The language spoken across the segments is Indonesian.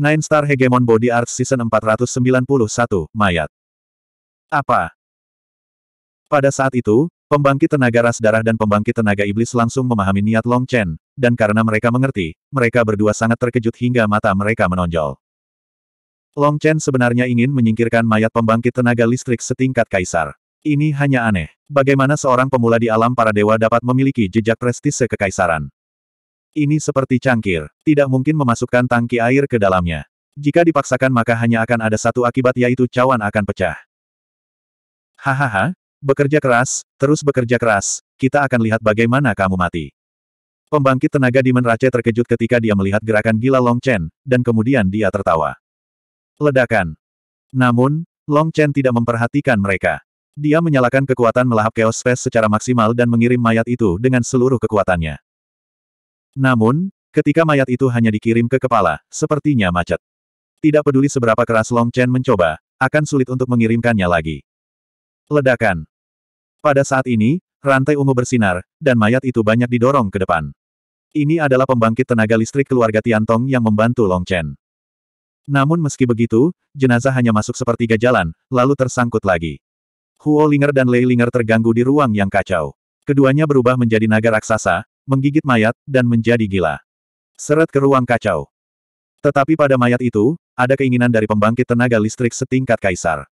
Nine Star Hegemon Body Art Season 491, Mayat. Apa? Pada saat itu, pembangkit tenaga ras darah dan pembangkit tenaga iblis langsung memahami niat Long Chen, dan karena mereka mengerti, mereka berdua sangat terkejut hingga mata mereka menonjol. Long Chen sebenarnya ingin menyingkirkan mayat pembangkit tenaga listrik setingkat kaisar. Ini hanya aneh. Bagaimana seorang pemula di alam para dewa dapat memiliki jejak prestise kekaisaran? Ini seperti cangkir. Tidak mungkin memasukkan tangki air ke dalamnya. Jika dipaksakan maka hanya akan ada satu akibat yaitu cawan akan pecah. Hahaha, bekerja keras, terus bekerja keras, kita akan lihat bagaimana kamu mati. Pembangkit tenaga di Rache terkejut ketika dia melihat gerakan gila Long Chen, dan kemudian dia tertawa. Ledakan. Namun, Long Chen tidak memperhatikan mereka. Dia menyalakan kekuatan melahap Chaos Space secara maksimal dan mengirim mayat itu dengan seluruh kekuatannya. Namun, ketika mayat itu hanya dikirim ke kepala, sepertinya macet. Tidak peduli seberapa keras Long Chen mencoba, akan sulit untuk mengirimkannya lagi. Ledakan. Pada saat ini, rantai ungu bersinar, dan mayat itu banyak didorong ke depan. Ini adalah pembangkit tenaga listrik keluarga Tiantong yang membantu Long Chen. Namun meski begitu, jenazah hanya masuk sepertiga jalan, lalu tersangkut lagi. Huo Linger dan Lei Linger terganggu di ruang yang kacau. Keduanya berubah menjadi naga raksasa, menggigit mayat, dan menjadi gila. Seret ke ruang kacau. Tetapi pada mayat itu, ada keinginan dari pembangkit tenaga listrik setingkat kaisar.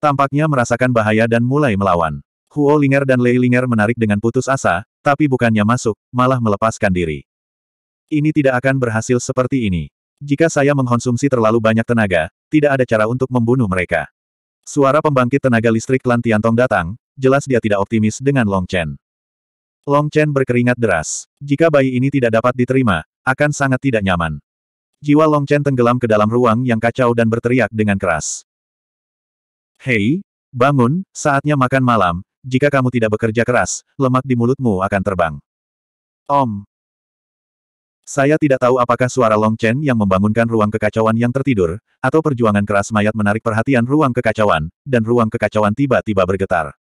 Tampaknya merasakan bahaya dan mulai melawan. Huo Linger dan Lei Linger menarik dengan putus asa, tapi bukannya masuk, malah melepaskan diri. Ini tidak akan berhasil seperti ini. Jika saya mengkonsumsi terlalu banyak tenaga, tidak ada cara untuk membunuh mereka. Suara pembangkit tenaga listrik Lan Tiantong datang, jelas dia tidak optimis dengan Long Chen. Long Chen berkeringat deras. Jika bayi ini tidak dapat diterima, akan sangat tidak nyaman. Jiwa Long Chen tenggelam ke dalam ruang yang kacau dan berteriak dengan keras. Hei, bangun, saatnya makan malam, jika kamu tidak bekerja keras, lemak di mulutmu akan terbang. Om. Saya tidak tahu apakah suara Long Chen yang membangunkan ruang kekacauan yang tertidur, atau perjuangan keras mayat menarik perhatian ruang kekacauan, dan ruang kekacauan tiba-tiba bergetar.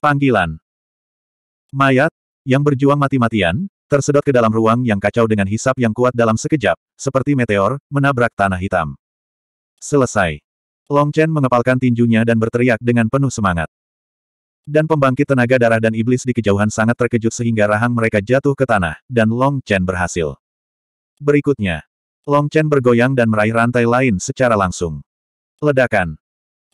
Panggilan. Mayat, yang berjuang mati-matian, tersedot ke dalam ruang yang kacau dengan hisap yang kuat dalam sekejap, seperti meteor, menabrak tanah hitam. Selesai. Long Chen mengepalkan tinjunya dan berteriak dengan penuh semangat. Dan pembangkit tenaga darah dan iblis di kejauhan sangat terkejut sehingga rahang mereka jatuh ke tanah, dan Long Chen berhasil. Berikutnya, Long Chen bergoyang dan meraih rantai lain secara langsung. Ledakan.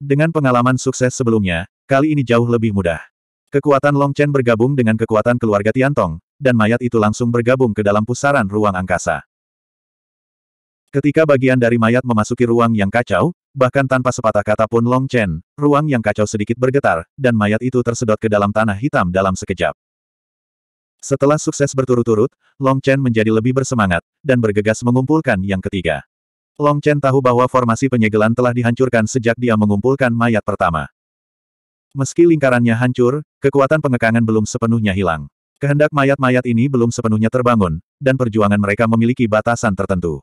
Dengan pengalaman sukses sebelumnya, kali ini jauh lebih mudah. Kekuatan Long Chen bergabung dengan kekuatan keluarga Tiantong, dan mayat itu langsung bergabung ke dalam pusaran ruang angkasa. Ketika bagian dari mayat memasuki ruang yang kacau, bahkan tanpa sepatah kata pun Long Chen, ruang yang kacau sedikit bergetar, dan mayat itu tersedot ke dalam tanah hitam dalam sekejap. Setelah sukses berturut-turut, Long Chen menjadi lebih bersemangat, dan bergegas mengumpulkan yang ketiga. Long Chen tahu bahwa formasi penyegelan telah dihancurkan sejak dia mengumpulkan mayat pertama. Meski lingkarannya hancur, kekuatan pengekangan belum sepenuhnya hilang. Kehendak mayat-mayat ini belum sepenuhnya terbangun, dan perjuangan mereka memiliki batasan tertentu.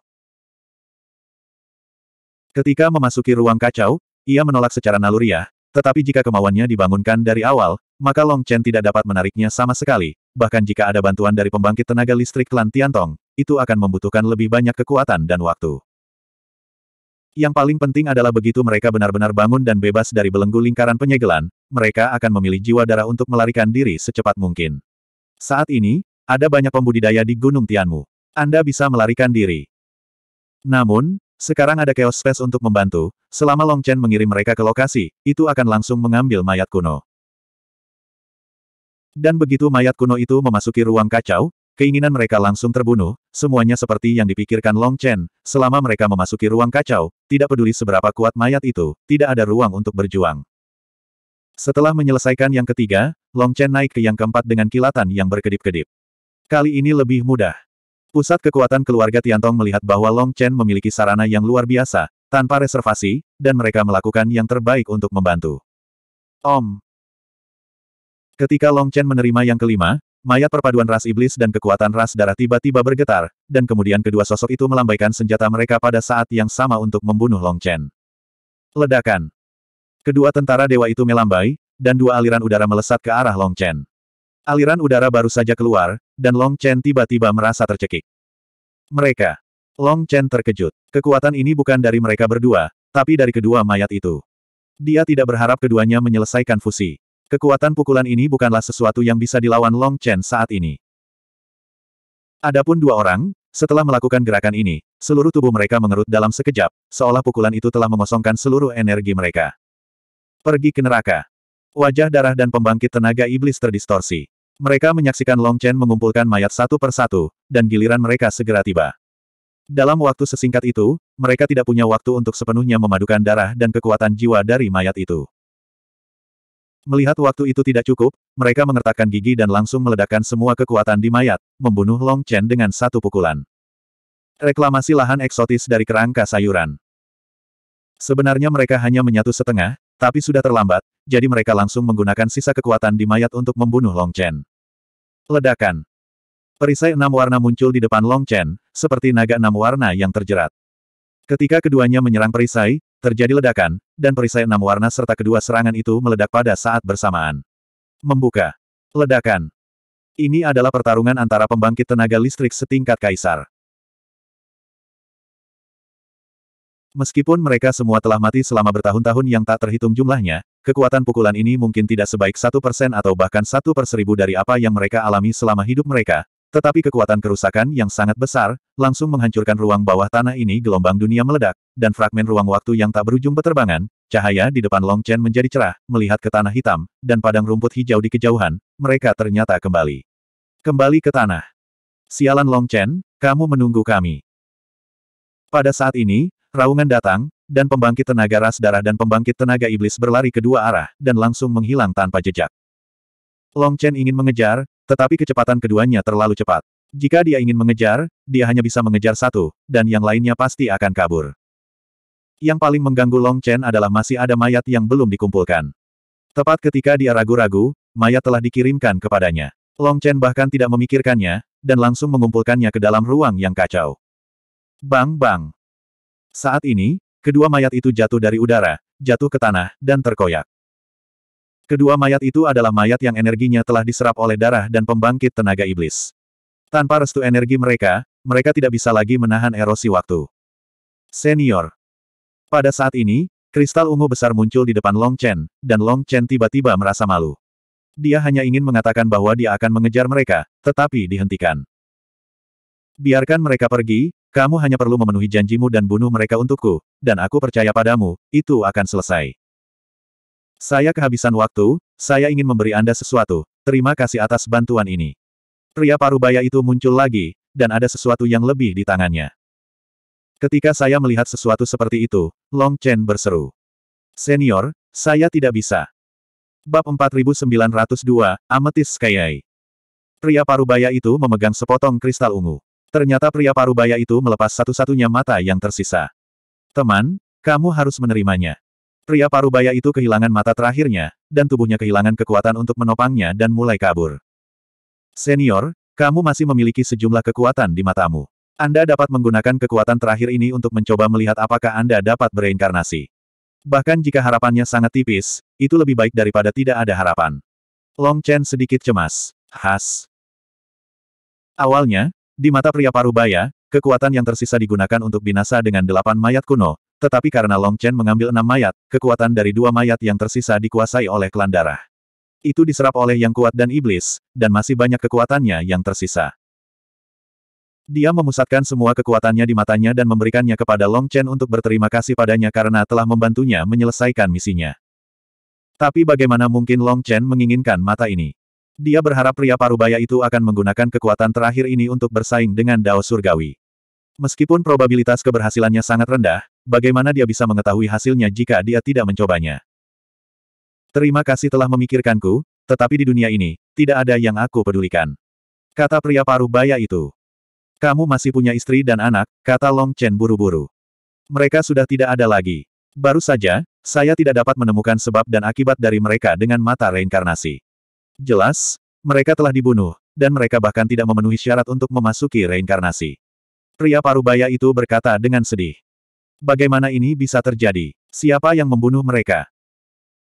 Ketika memasuki ruang kacau, ia menolak secara naluriah, tetapi jika kemauannya dibangunkan dari awal, maka Long Chen tidak dapat menariknya sama sekali, bahkan jika ada bantuan dari pembangkit tenaga listrik klan Tiantong, itu akan membutuhkan lebih banyak kekuatan dan waktu. Yang paling penting adalah begitu mereka benar-benar bangun dan bebas dari belenggu lingkaran penyegelan, mereka akan memilih jiwa darah untuk melarikan diri secepat mungkin. Saat ini, ada banyak pembudidaya di Gunung Tianmu. Anda bisa melarikan diri. Namun, sekarang ada Chaos Space untuk membantu, selama Long Chen mengirim mereka ke lokasi, itu akan langsung mengambil mayat kuno. Dan begitu mayat kuno itu memasuki ruang kacau, keinginan mereka langsung terbunuh, semuanya seperti yang dipikirkan Long Chen, selama mereka memasuki ruang kacau, tidak peduli seberapa kuat mayat itu, tidak ada ruang untuk berjuang. Setelah menyelesaikan yang ketiga, Long Chen naik ke yang keempat dengan kilatan yang berkedip-kedip. Kali ini lebih mudah. Pusat kekuatan keluarga Tiantong melihat bahwa Long Chen memiliki sarana yang luar biasa, tanpa reservasi, dan mereka melakukan yang terbaik untuk membantu. Om. Ketika Long Chen menerima yang kelima, mayat perpaduan ras iblis dan kekuatan ras darah tiba-tiba bergetar, dan kemudian kedua sosok itu melambaikan senjata mereka pada saat yang sama untuk membunuh Long Chen. Ledakan. Kedua tentara dewa itu melambai, dan dua aliran udara melesat ke arah Long Chen. Aliran udara baru saja keluar, dan Long Chen tiba-tiba merasa tercekik. Mereka. Long Chen terkejut. Kekuatan ini bukan dari mereka berdua, tapi dari kedua mayat itu. Dia tidak berharap keduanya menyelesaikan fusi. Kekuatan pukulan ini bukanlah sesuatu yang bisa dilawan Long Chen saat ini. Adapun dua orang, setelah melakukan gerakan ini, seluruh tubuh mereka mengerut dalam sekejap, seolah pukulan itu telah mengosongkan seluruh energi mereka. Pergi ke neraka. Wajah darah dan pembangkit tenaga iblis terdistorsi. Mereka menyaksikan Long Chen mengumpulkan mayat satu persatu, dan giliran mereka segera tiba. Dalam waktu sesingkat itu, mereka tidak punya waktu untuk sepenuhnya memadukan darah dan kekuatan jiwa dari mayat itu. Melihat waktu itu tidak cukup, mereka mengertakkan gigi dan langsung meledakkan semua kekuatan di mayat, membunuh Long Chen dengan satu pukulan. Reklamasi lahan eksotis dari kerangka sayuran. Sebenarnya mereka hanya menyatu setengah, tapi sudah terlambat, jadi mereka langsung menggunakan sisa kekuatan di mayat untuk membunuh Long Chen. Ledakan. Perisai enam warna muncul di depan Long Chen, seperti naga enam warna yang terjerat. Ketika keduanya menyerang perisai, terjadi ledakan, dan perisai enam warna serta kedua serangan itu meledak pada saat bersamaan. Membuka. Ledakan. Ini adalah pertarungan antara pembangkit tenaga listrik setingkat kaisar. Meskipun mereka semua telah mati selama bertahun-tahun yang tak terhitung jumlahnya, kekuatan pukulan ini mungkin tidak sebaik satu persen atau bahkan satu per seribu dari apa yang mereka alami selama hidup mereka, tetapi kekuatan kerusakan yang sangat besar, langsung menghancurkan ruang bawah tanah ini gelombang dunia meledak, dan fragmen ruang waktu yang tak berujung beterbangan, cahaya di depan Long Chen menjadi cerah, melihat ke tanah hitam, dan padang rumput hijau di kejauhan, mereka ternyata kembali. Kembali ke tanah. Sialan Long Chen, kamu menunggu kami. Pada saat ini, Raungan datang, dan pembangkit tenaga ras darah dan pembangkit tenaga iblis berlari ke dua arah, dan langsung menghilang tanpa jejak. Long Chen ingin mengejar, tetapi kecepatan keduanya terlalu cepat. Jika dia ingin mengejar, dia hanya bisa mengejar satu, dan yang lainnya pasti akan kabur. Yang paling mengganggu Long Chen adalah masih ada mayat yang belum dikumpulkan. Tepat ketika dia ragu-ragu, mayat telah dikirimkan kepadanya. Long Chen bahkan tidak memikirkannya, dan langsung mengumpulkannya ke dalam ruang yang kacau. Bang-bang! Saat ini, kedua mayat itu jatuh dari udara, jatuh ke tanah, dan terkoyak. Kedua mayat itu adalah mayat yang energinya telah diserap oleh darah dan pembangkit tenaga iblis. Tanpa restu energi mereka, mereka tidak bisa lagi menahan erosi waktu. Senior. Pada saat ini, kristal ungu besar muncul di depan Long Chen, dan Long Chen tiba-tiba merasa malu. Dia hanya ingin mengatakan bahwa dia akan mengejar mereka, tetapi dihentikan. Biarkan mereka pergi, kamu hanya perlu memenuhi janjimu dan bunuh mereka untukku, dan aku percaya padamu, itu akan selesai. Saya kehabisan waktu, saya ingin memberi Anda sesuatu, terima kasih atas bantuan ini. Pria parubaya itu muncul lagi, dan ada sesuatu yang lebih di tangannya. Ketika saya melihat sesuatu seperti itu, Long Chen berseru. Senior, saya tidak bisa. Bab 4902, Amethyst Skyai. Pria parubaya itu memegang sepotong kristal ungu. Ternyata pria parubaya itu melepas satu-satunya mata yang tersisa. Teman, kamu harus menerimanya. Pria parubaya itu kehilangan mata terakhirnya, dan tubuhnya kehilangan kekuatan untuk menopangnya dan mulai kabur. Senior, kamu masih memiliki sejumlah kekuatan di matamu. Anda dapat menggunakan kekuatan terakhir ini untuk mencoba melihat apakah Anda dapat bereinkarnasi. Bahkan jika harapannya sangat tipis, itu lebih baik daripada tidak ada harapan. Long Chen sedikit cemas. Has. Awalnya, di mata pria parubaya, kekuatan yang tersisa digunakan untuk binasa dengan delapan mayat kuno, tetapi karena Long Chen mengambil enam mayat, kekuatan dari dua mayat yang tersisa dikuasai oleh klan darah. Itu diserap oleh yang kuat dan iblis, dan masih banyak kekuatannya yang tersisa. Dia memusatkan semua kekuatannya di matanya dan memberikannya kepada Long Chen untuk berterima kasih padanya karena telah membantunya menyelesaikan misinya. Tapi bagaimana mungkin Long Chen menginginkan mata ini? Dia berharap pria parubaya itu akan menggunakan kekuatan terakhir ini untuk bersaing dengan Dao Surgawi. Meskipun probabilitas keberhasilannya sangat rendah, bagaimana dia bisa mengetahui hasilnya jika dia tidak mencobanya? Terima kasih telah memikirkanku, tetapi di dunia ini, tidak ada yang aku pedulikan. Kata pria parubaya itu. Kamu masih punya istri dan anak, kata Long Chen buru-buru. Mereka sudah tidak ada lagi. Baru saja, saya tidak dapat menemukan sebab dan akibat dari mereka dengan mata reinkarnasi. Jelas, mereka telah dibunuh, dan mereka bahkan tidak memenuhi syarat untuk memasuki reinkarnasi. Pria parubaya itu berkata dengan sedih. Bagaimana ini bisa terjadi? Siapa yang membunuh mereka?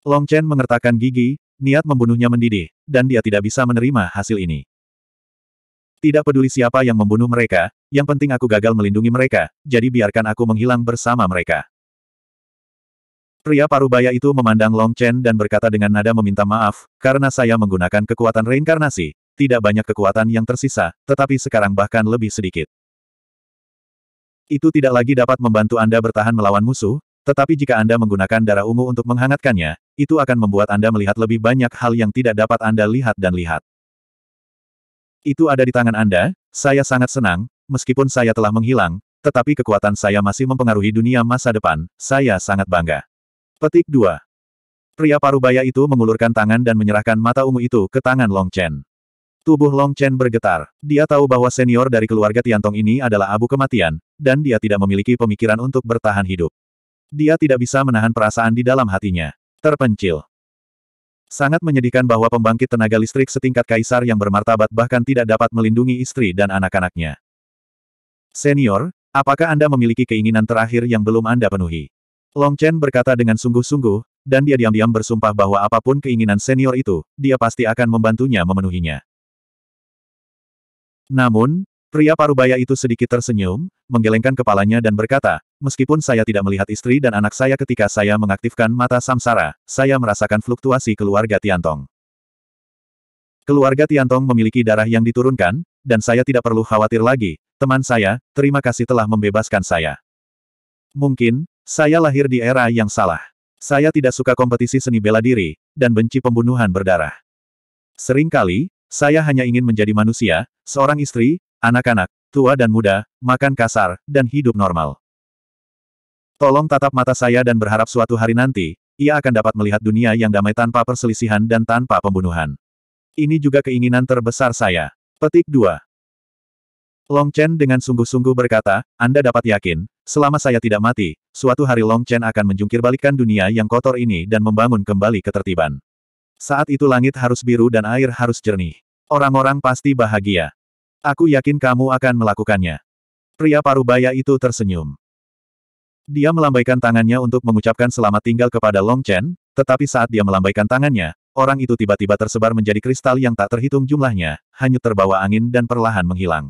Long Chen mengertakkan gigi, niat membunuhnya mendidih, dan dia tidak bisa menerima hasil ini. Tidak peduli siapa yang membunuh mereka, yang penting aku gagal melindungi mereka, jadi biarkan aku menghilang bersama mereka. Pria parubaya itu memandang Long Chen dan berkata dengan nada meminta maaf, karena saya menggunakan kekuatan reinkarnasi, tidak banyak kekuatan yang tersisa, tetapi sekarang bahkan lebih sedikit. Itu tidak lagi dapat membantu Anda bertahan melawan musuh, tetapi jika Anda menggunakan darah ungu untuk menghangatkannya, itu akan membuat Anda melihat lebih banyak hal yang tidak dapat Anda lihat dan lihat. Itu ada di tangan Anda, saya sangat senang, meskipun saya telah menghilang, tetapi kekuatan saya masih mempengaruhi dunia masa depan, saya sangat bangga. Petik 2. Pria parubaya itu mengulurkan tangan dan menyerahkan mata ungu itu ke tangan Long Chen. Tubuh Long Chen bergetar. Dia tahu bahwa senior dari keluarga Tiantong ini adalah abu kematian, dan dia tidak memiliki pemikiran untuk bertahan hidup. Dia tidak bisa menahan perasaan di dalam hatinya. Terpencil. Sangat menyedihkan bahwa pembangkit tenaga listrik setingkat kaisar yang bermartabat bahkan tidak dapat melindungi istri dan anak-anaknya. Senior, apakah Anda memiliki keinginan terakhir yang belum Anda penuhi? Long Chen berkata dengan sungguh-sungguh, dan dia diam-diam bersumpah bahwa apapun keinginan senior itu, dia pasti akan membantunya memenuhinya. Namun, pria parubaya itu sedikit tersenyum, menggelengkan kepalanya dan berkata, meskipun saya tidak melihat istri dan anak saya ketika saya mengaktifkan mata samsara, saya merasakan fluktuasi keluarga Tiantong. Keluarga Tiantong memiliki darah yang diturunkan, dan saya tidak perlu khawatir lagi, teman saya, terima kasih telah membebaskan saya. Mungkin, saya lahir di era yang salah. Saya tidak suka kompetisi seni bela diri, dan benci pembunuhan berdarah. Seringkali, saya hanya ingin menjadi manusia, seorang istri, anak-anak, tua dan muda, makan kasar, dan hidup normal. Tolong tatap mata saya dan berharap suatu hari nanti, ia akan dapat melihat dunia yang damai tanpa perselisihan dan tanpa pembunuhan. Ini juga keinginan terbesar saya. Petik 2. Long Chen dengan sungguh-sungguh berkata, Anda dapat yakin, selama saya tidak mati, suatu hari Long Chen akan menjungkir dunia yang kotor ini dan membangun kembali ketertiban. Saat itu langit harus biru dan air harus jernih. Orang-orang pasti bahagia. Aku yakin kamu akan melakukannya. Pria parubaya itu tersenyum. Dia melambaikan tangannya untuk mengucapkan selamat tinggal kepada Long Chen, tetapi saat dia melambaikan tangannya, orang itu tiba-tiba tersebar menjadi kristal yang tak terhitung jumlahnya, hanyut terbawa angin dan perlahan menghilang.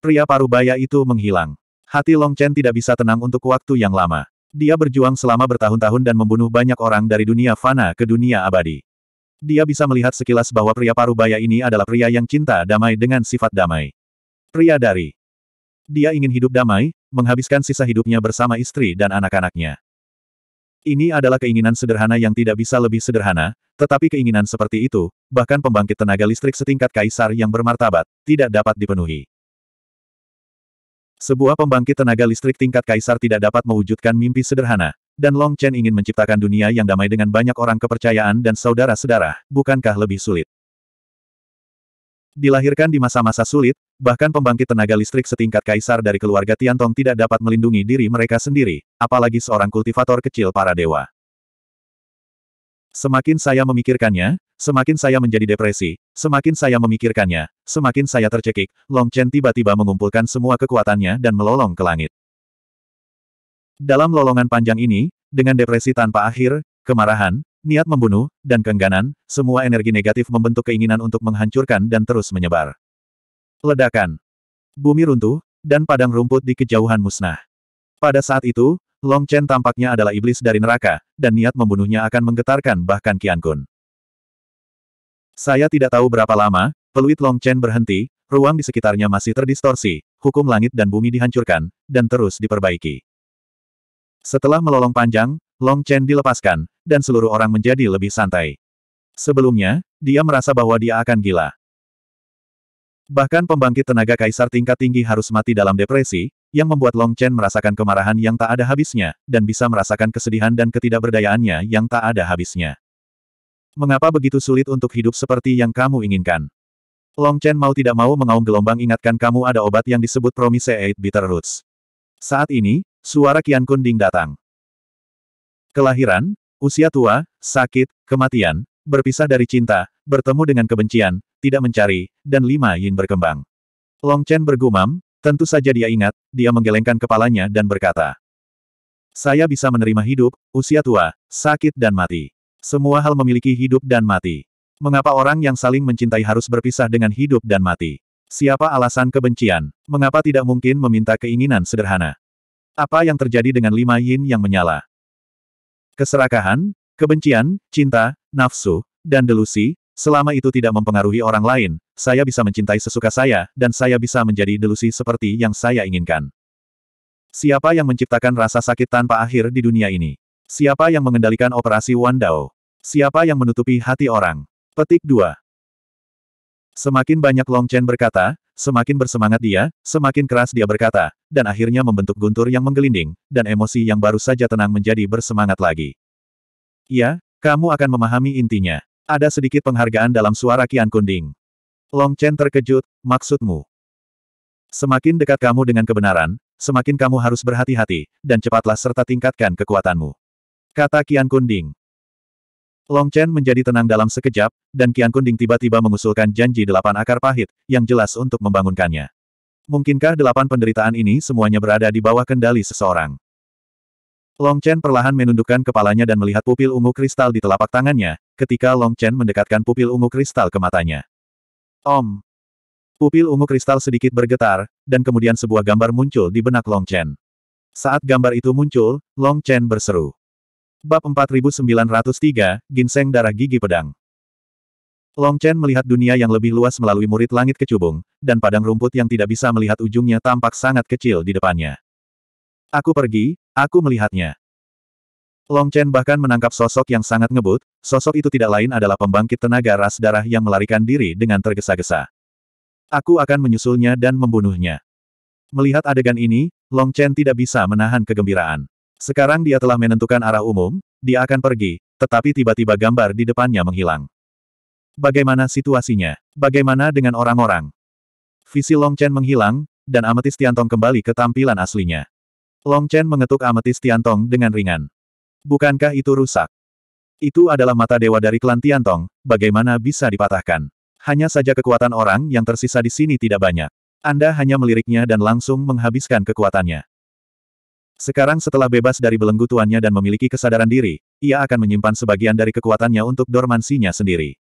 Pria parubaya itu menghilang. Hati Long Chen tidak bisa tenang untuk waktu yang lama. Dia berjuang selama bertahun-tahun dan membunuh banyak orang dari dunia fana ke dunia abadi. Dia bisa melihat sekilas bahwa pria parubaya ini adalah pria yang cinta damai dengan sifat damai. Pria dari. Dia ingin hidup damai, menghabiskan sisa hidupnya bersama istri dan anak-anaknya. Ini adalah keinginan sederhana yang tidak bisa lebih sederhana, tetapi keinginan seperti itu, bahkan pembangkit tenaga listrik setingkat kaisar yang bermartabat, tidak dapat dipenuhi. Sebuah pembangkit tenaga listrik tingkat kaisar tidak dapat mewujudkan mimpi sederhana, dan Long Chen ingin menciptakan dunia yang damai dengan banyak orang kepercayaan dan saudara-saudara, bukankah lebih sulit? Dilahirkan di masa-masa sulit, bahkan pembangkit tenaga listrik setingkat kaisar dari keluarga Tiantong tidak dapat melindungi diri mereka sendiri, apalagi seorang kultivator kecil para dewa. Semakin saya memikirkannya, Semakin saya menjadi depresi, semakin saya memikirkannya, semakin saya tercekik, Long Chen tiba-tiba mengumpulkan semua kekuatannya dan melolong ke langit. Dalam lolongan panjang ini, dengan depresi tanpa akhir, kemarahan, niat membunuh, dan keengganan, semua energi negatif membentuk keinginan untuk menghancurkan dan terus menyebar. Ledakan. Bumi runtuh, dan padang rumput di kejauhan musnah. Pada saat itu, Long Chen tampaknya adalah iblis dari neraka, dan niat membunuhnya akan menggetarkan bahkan Qian Kun. Saya tidak tahu berapa lama, peluit Long Chen berhenti, ruang di sekitarnya masih terdistorsi, hukum langit dan bumi dihancurkan, dan terus diperbaiki. Setelah melolong panjang, Long Chen dilepaskan, dan seluruh orang menjadi lebih santai. Sebelumnya, dia merasa bahwa dia akan gila. Bahkan pembangkit tenaga kaisar tingkat tinggi harus mati dalam depresi, yang membuat Long Chen merasakan kemarahan yang tak ada habisnya, dan bisa merasakan kesedihan dan ketidakberdayaannya yang tak ada habisnya. Mengapa begitu sulit untuk hidup seperti yang kamu inginkan? Long Chen mau tidak mau mengaum gelombang ingatkan kamu ada obat yang disebut Promise Eight Bitter Roots. Saat ini, suara Kian Kun datang. Kelahiran, usia tua, sakit, kematian, berpisah dari cinta, bertemu dengan kebencian, tidak mencari, dan lima yin berkembang. Long Chen bergumam, tentu saja dia ingat, dia menggelengkan kepalanya dan berkata, Saya bisa menerima hidup, usia tua, sakit dan mati. Semua hal memiliki hidup dan mati. Mengapa orang yang saling mencintai harus berpisah dengan hidup dan mati? Siapa alasan kebencian? Mengapa tidak mungkin meminta keinginan sederhana? Apa yang terjadi dengan lima yin yang menyala? Keserakahan, kebencian, cinta, nafsu, dan delusi, selama itu tidak mempengaruhi orang lain, saya bisa mencintai sesuka saya, dan saya bisa menjadi delusi seperti yang saya inginkan. Siapa yang menciptakan rasa sakit tanpa akhir di dunia ini? Siapa yang mengendalikan operasi Wandao? Siapa yang menutupi hati orang? Petik 2. Semakin banyak Long Chen berkata, semakin bersemangat dia, semakin keras dia berkata, dan akhirnya membentuk guntur yang menggelinding, dan emosi yang baru saja tenang menjadi bersemangat lagi. Ya, kamu akan memahami intinya. Ada sedikit penghargaan dalam suara Kian Kunding. Long Chen terkejut, maksudmu? Semakin dekat kamu dengan kebenaran, semakin kamu harus berhati-hati, dan cepatlah serta tingkatkan kekuatanmu. Kata Kian Kunding. Long Chen menjadi tenang dalam sekejap, dan Kian Kunding tiba-tiba mengusulkan janji delapan akar pahit, yang jelas untuk membangunkannya. Mungkinkah delapan penderitaan ini semuanya berada di bawah kendali seseorang? Long Chen perlahan menundukkan kepalanya dan melihat pupil ungu kristal di telapak tangannya, ketika Long Chen mendekatkan pupil ungu kristal ke matanya. Om! Pupil ungu kristal sedikit bergetar, dan kemudian sebuah gambar muncul di benak Long Chen. Saat gambar itu muncul, Long Chen berseru. Bab 4903, Ginseng Darah Gigi Pedang. Long Chen melihat dunia yang lebih luas melalui murid langit kecubung, dan padang rumput yang tidak bisa melihat ujungnya tampak sangat kecil di depannya. Aku pergi, aku melihatnya. Long Chen bahkan menangkap sosok yang sangat ngebut, sosok itu tidak lain adalah pembangkit tenaga ras darah yang melarikan diri dengan tergesa-gesa. Aku akan menyusulnya dan membunuhnya. Melihat adegan ini, Long Chen tidak bisa menahan kegembiraan. Sekarang dia telah menentukan arah umum, dia akan pergi, tetapi tiba-tiba gambar di depannya menghilang. Bagaimana situasinya? Bagaimana dengan orang-orang? Visi Long Chen menghilang, dan ametis Tiantong kembali ke tampilan aslinya. Long Chen mengetuk ametis Tiantong dengan ringan. Bukankah itu rusak? Itu adalah mata dewa dari klan Tiantong, bagaimana bisa dipatahkan? Hanya saja kekuatan orang yang tersisa di sini tidak banyak. Anda hanya meliriknya dan langsung menghabiskan kekuatannya. Sekarang setelah bebas dari belenggu tuannya dan memiliki kesadaran diri, ia akan menyimpan sebagian dari kekuatannya untuk dormansinya sendiri.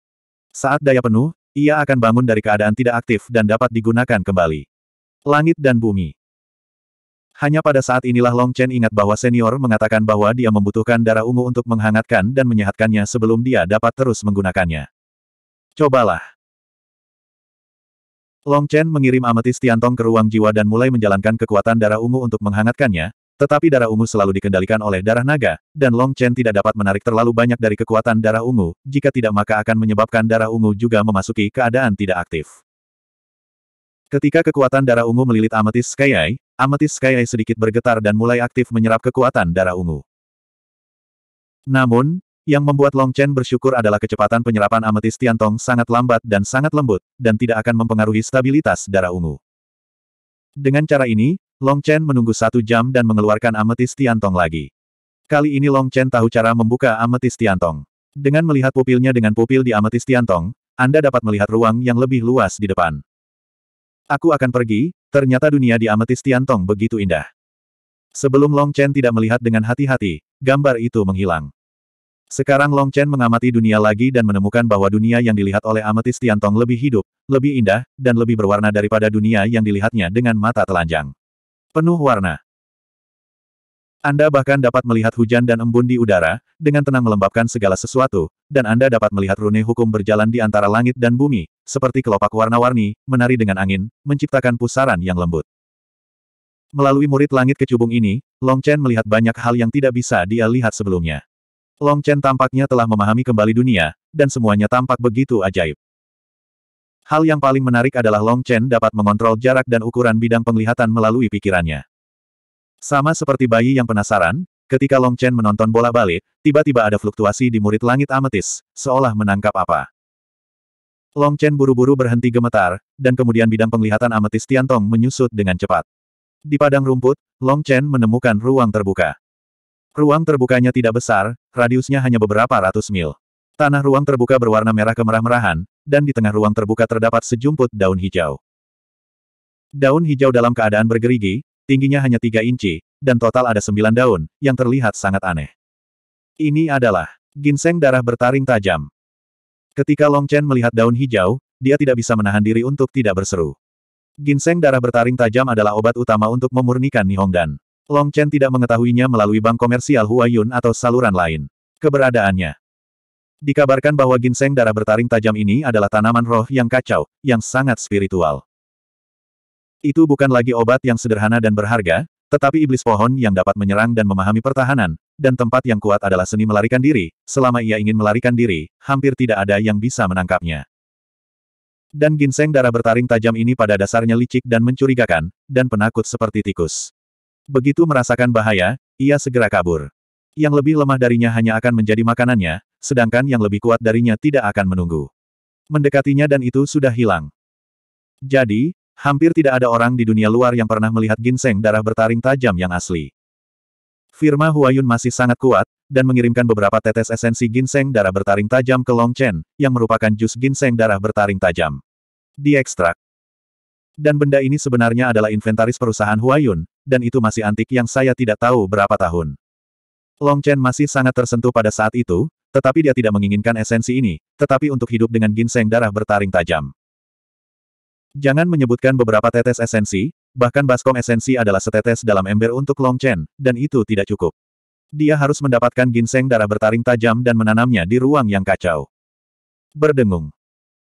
Saat daya penuh, ia akan bangun dari keadaan tidak aktif dan dapat digunakan kembali. Langit dan Bumi Hanya pada saat inilah Long Chen ingat bahwa senior mengatakan bahwa dia membutuhkan darah ungu untuk menghangatkan dan menyehatkannya sebelum dia dapat terus menggunakannya. Cobalah. Long Chen mengirim ametis Tiantong ke ruang jiwa dan mulai menjalankan kekuatan darah ungu untuk menghangatkannya, tetapi darah ungu selalu dikendalikan oleh darah naga, dan Long Chen tidak dapat menarik terlalu banyak dari kekuatan darah ungu, jika tidak maka akan menyebabkan darah ungu juga memasuki keadaan tidak aktif. Ketika kekuatan darah ungu melilit Amethyst Sky Eye, ametis Sky Eye sedikit bergetar dan mulai aktif menyerap kekuatan darah ungu. Namun, yang membuat Long Chen bersyukur adalah kecepatan penyerapan Amethyst Tiantong sangat lambat dan sangat lembut, dan tidak akan mempengaruhi stabilitas darah ungu. Dengan cara ini, Long Chen menunggu satu jam dan mengeluarkan ametis Tiantong lagi. Kali ini Long Chen tahu cara membuka ametis Tiantong. Dengan melihat pupilnya dengan pupil di ametis Tiantong, Anda dapat melihat ruang yang lebih luas di depan. Aku akan pergi, ternyata dunia di ametis Tiantong begitu indah. Sebelum Long Chen tidak melihat dengan hati-hati, gambar itu menghilang. Sekarang Long Chen mengamati dunia lagi dan menemukan bahwa dunia yang dilihat oleh ametis Tiantong lebih hidup, lebih indah, dan lebih berwarna daripada dunia yang dilihatnya dengan mata telanjang. Penuh warna. Anda bahkan dapat melihat hujan dan embun di udara, dengan tenang melembabkan segala sesuatu, dan Anda dapat melihat rune hukum berjalan di antara langit dan bumi, seperti kelopak warna-warni, menari dengan angin, menciptakan pusaran yang lembut. Melalui murid langit kecubung ini, Long Chen melihat banyak hal yang tidak bisa dia lihat sebelumnya. Long Chen tampaknya telah memahami kembali dunia, dan semuanya tampak begitu ajaib. Hal yang paling menarik adalah Long Chen dapat mengontrol jarak dan ukuran bidang penglihatan melalui pikirannya. Sama seperti bayi yang penasaran, ketika Long Chen menonton bola balik, tiba-tiba ada fluktuasi di murid langit ametis, seolah menangkap apa. Long Chen buru-buru berhenti gemetar, dan kemudian bidang penglihatan ametis Tiantong menyusut dengan cepat. Di padang rumput, Long Chen menemukan ruang terbuka. Ruang terbukanya tidak besar, radiusnya hanya beberapa ratus mil. Tanah ruang terbuka berwarna merah kemerah-merahan, dan di tengah ruang terbuka terdapat sejumput daun hijau. Daun hijau dalam keadaan bergerigi, tingginya hanya tiga inci, dan total ada sembilan daun, yang terlihat sangat aneh. Ini adalah ginseng darah bertaring tajam. Ketika Long Chen melihat daun hijau, dia tidak bisa menahan diri untuk tidak berseru. Ginseng darah bertaring tajam adalah obat utama untuk memurnikan Nihongdan. Long Chen tidak mengetahuinya melalui bank komersial Huayun atau saluran lain. Keberadaannya Dikabarkan bahwa ginseng darah bertaring tajam ini adalah tanaman roh yang kacau, yang sangat spiritual. Itu bukan lagi obat yang sederhana dan berharga, tetapi iblis pohon yang dapat menyerang dan memahami pertahanan, dan tempat yang kuat adalah seni melarikan diri, selama ia ingin melarikan diri, hampir tidak ada yang bisa menangkapnya. Dan ginseng darah bertaring tajam ini pada dasarnya licik dan mencurigakan, dan penakut seperti tikus. Begitu merasakan bahaya, ia segera kabur. Yang lebih lemah darinya hanya akan menjadi makanannya, sedangkan yang lebih kuat darinya tidak akan menunggu. Mendekatinya dan itu sudah hilang. Jadi, hampir tidak ada orang di dunia luar yang pernah melihat ginseng darah bertaring tajam yang asli. Firma Huayun masih sangat kuat, dan mengirimkan beberapa tetes esensi ginseng darah bertaring tajam ke Long Chen, yang merupakan jus ginseng darah bertaring tajam. Diekstrak. Dan benda ini sebenarnya adalah inventaris perusahaan Huayun, dan itu masih antik yang saya tidak tahu berapa tahun. Long Chen masih sangat tersentuh pada saat itu, tetapi dia tidak menginginkan esensi ini, tetapi untuk hidup dengan ginseng darah bertaring tajam. Jangan menyebutkan beberapa tetes esensi, bahkan baskom esensi adalah setetes dalam ember untuk Long Chen, dan itu tidak cukup. Dia harus mendapatkan ginseng darah bertaring tajam dan menanamnya di ruang yang kacau. Berdengung.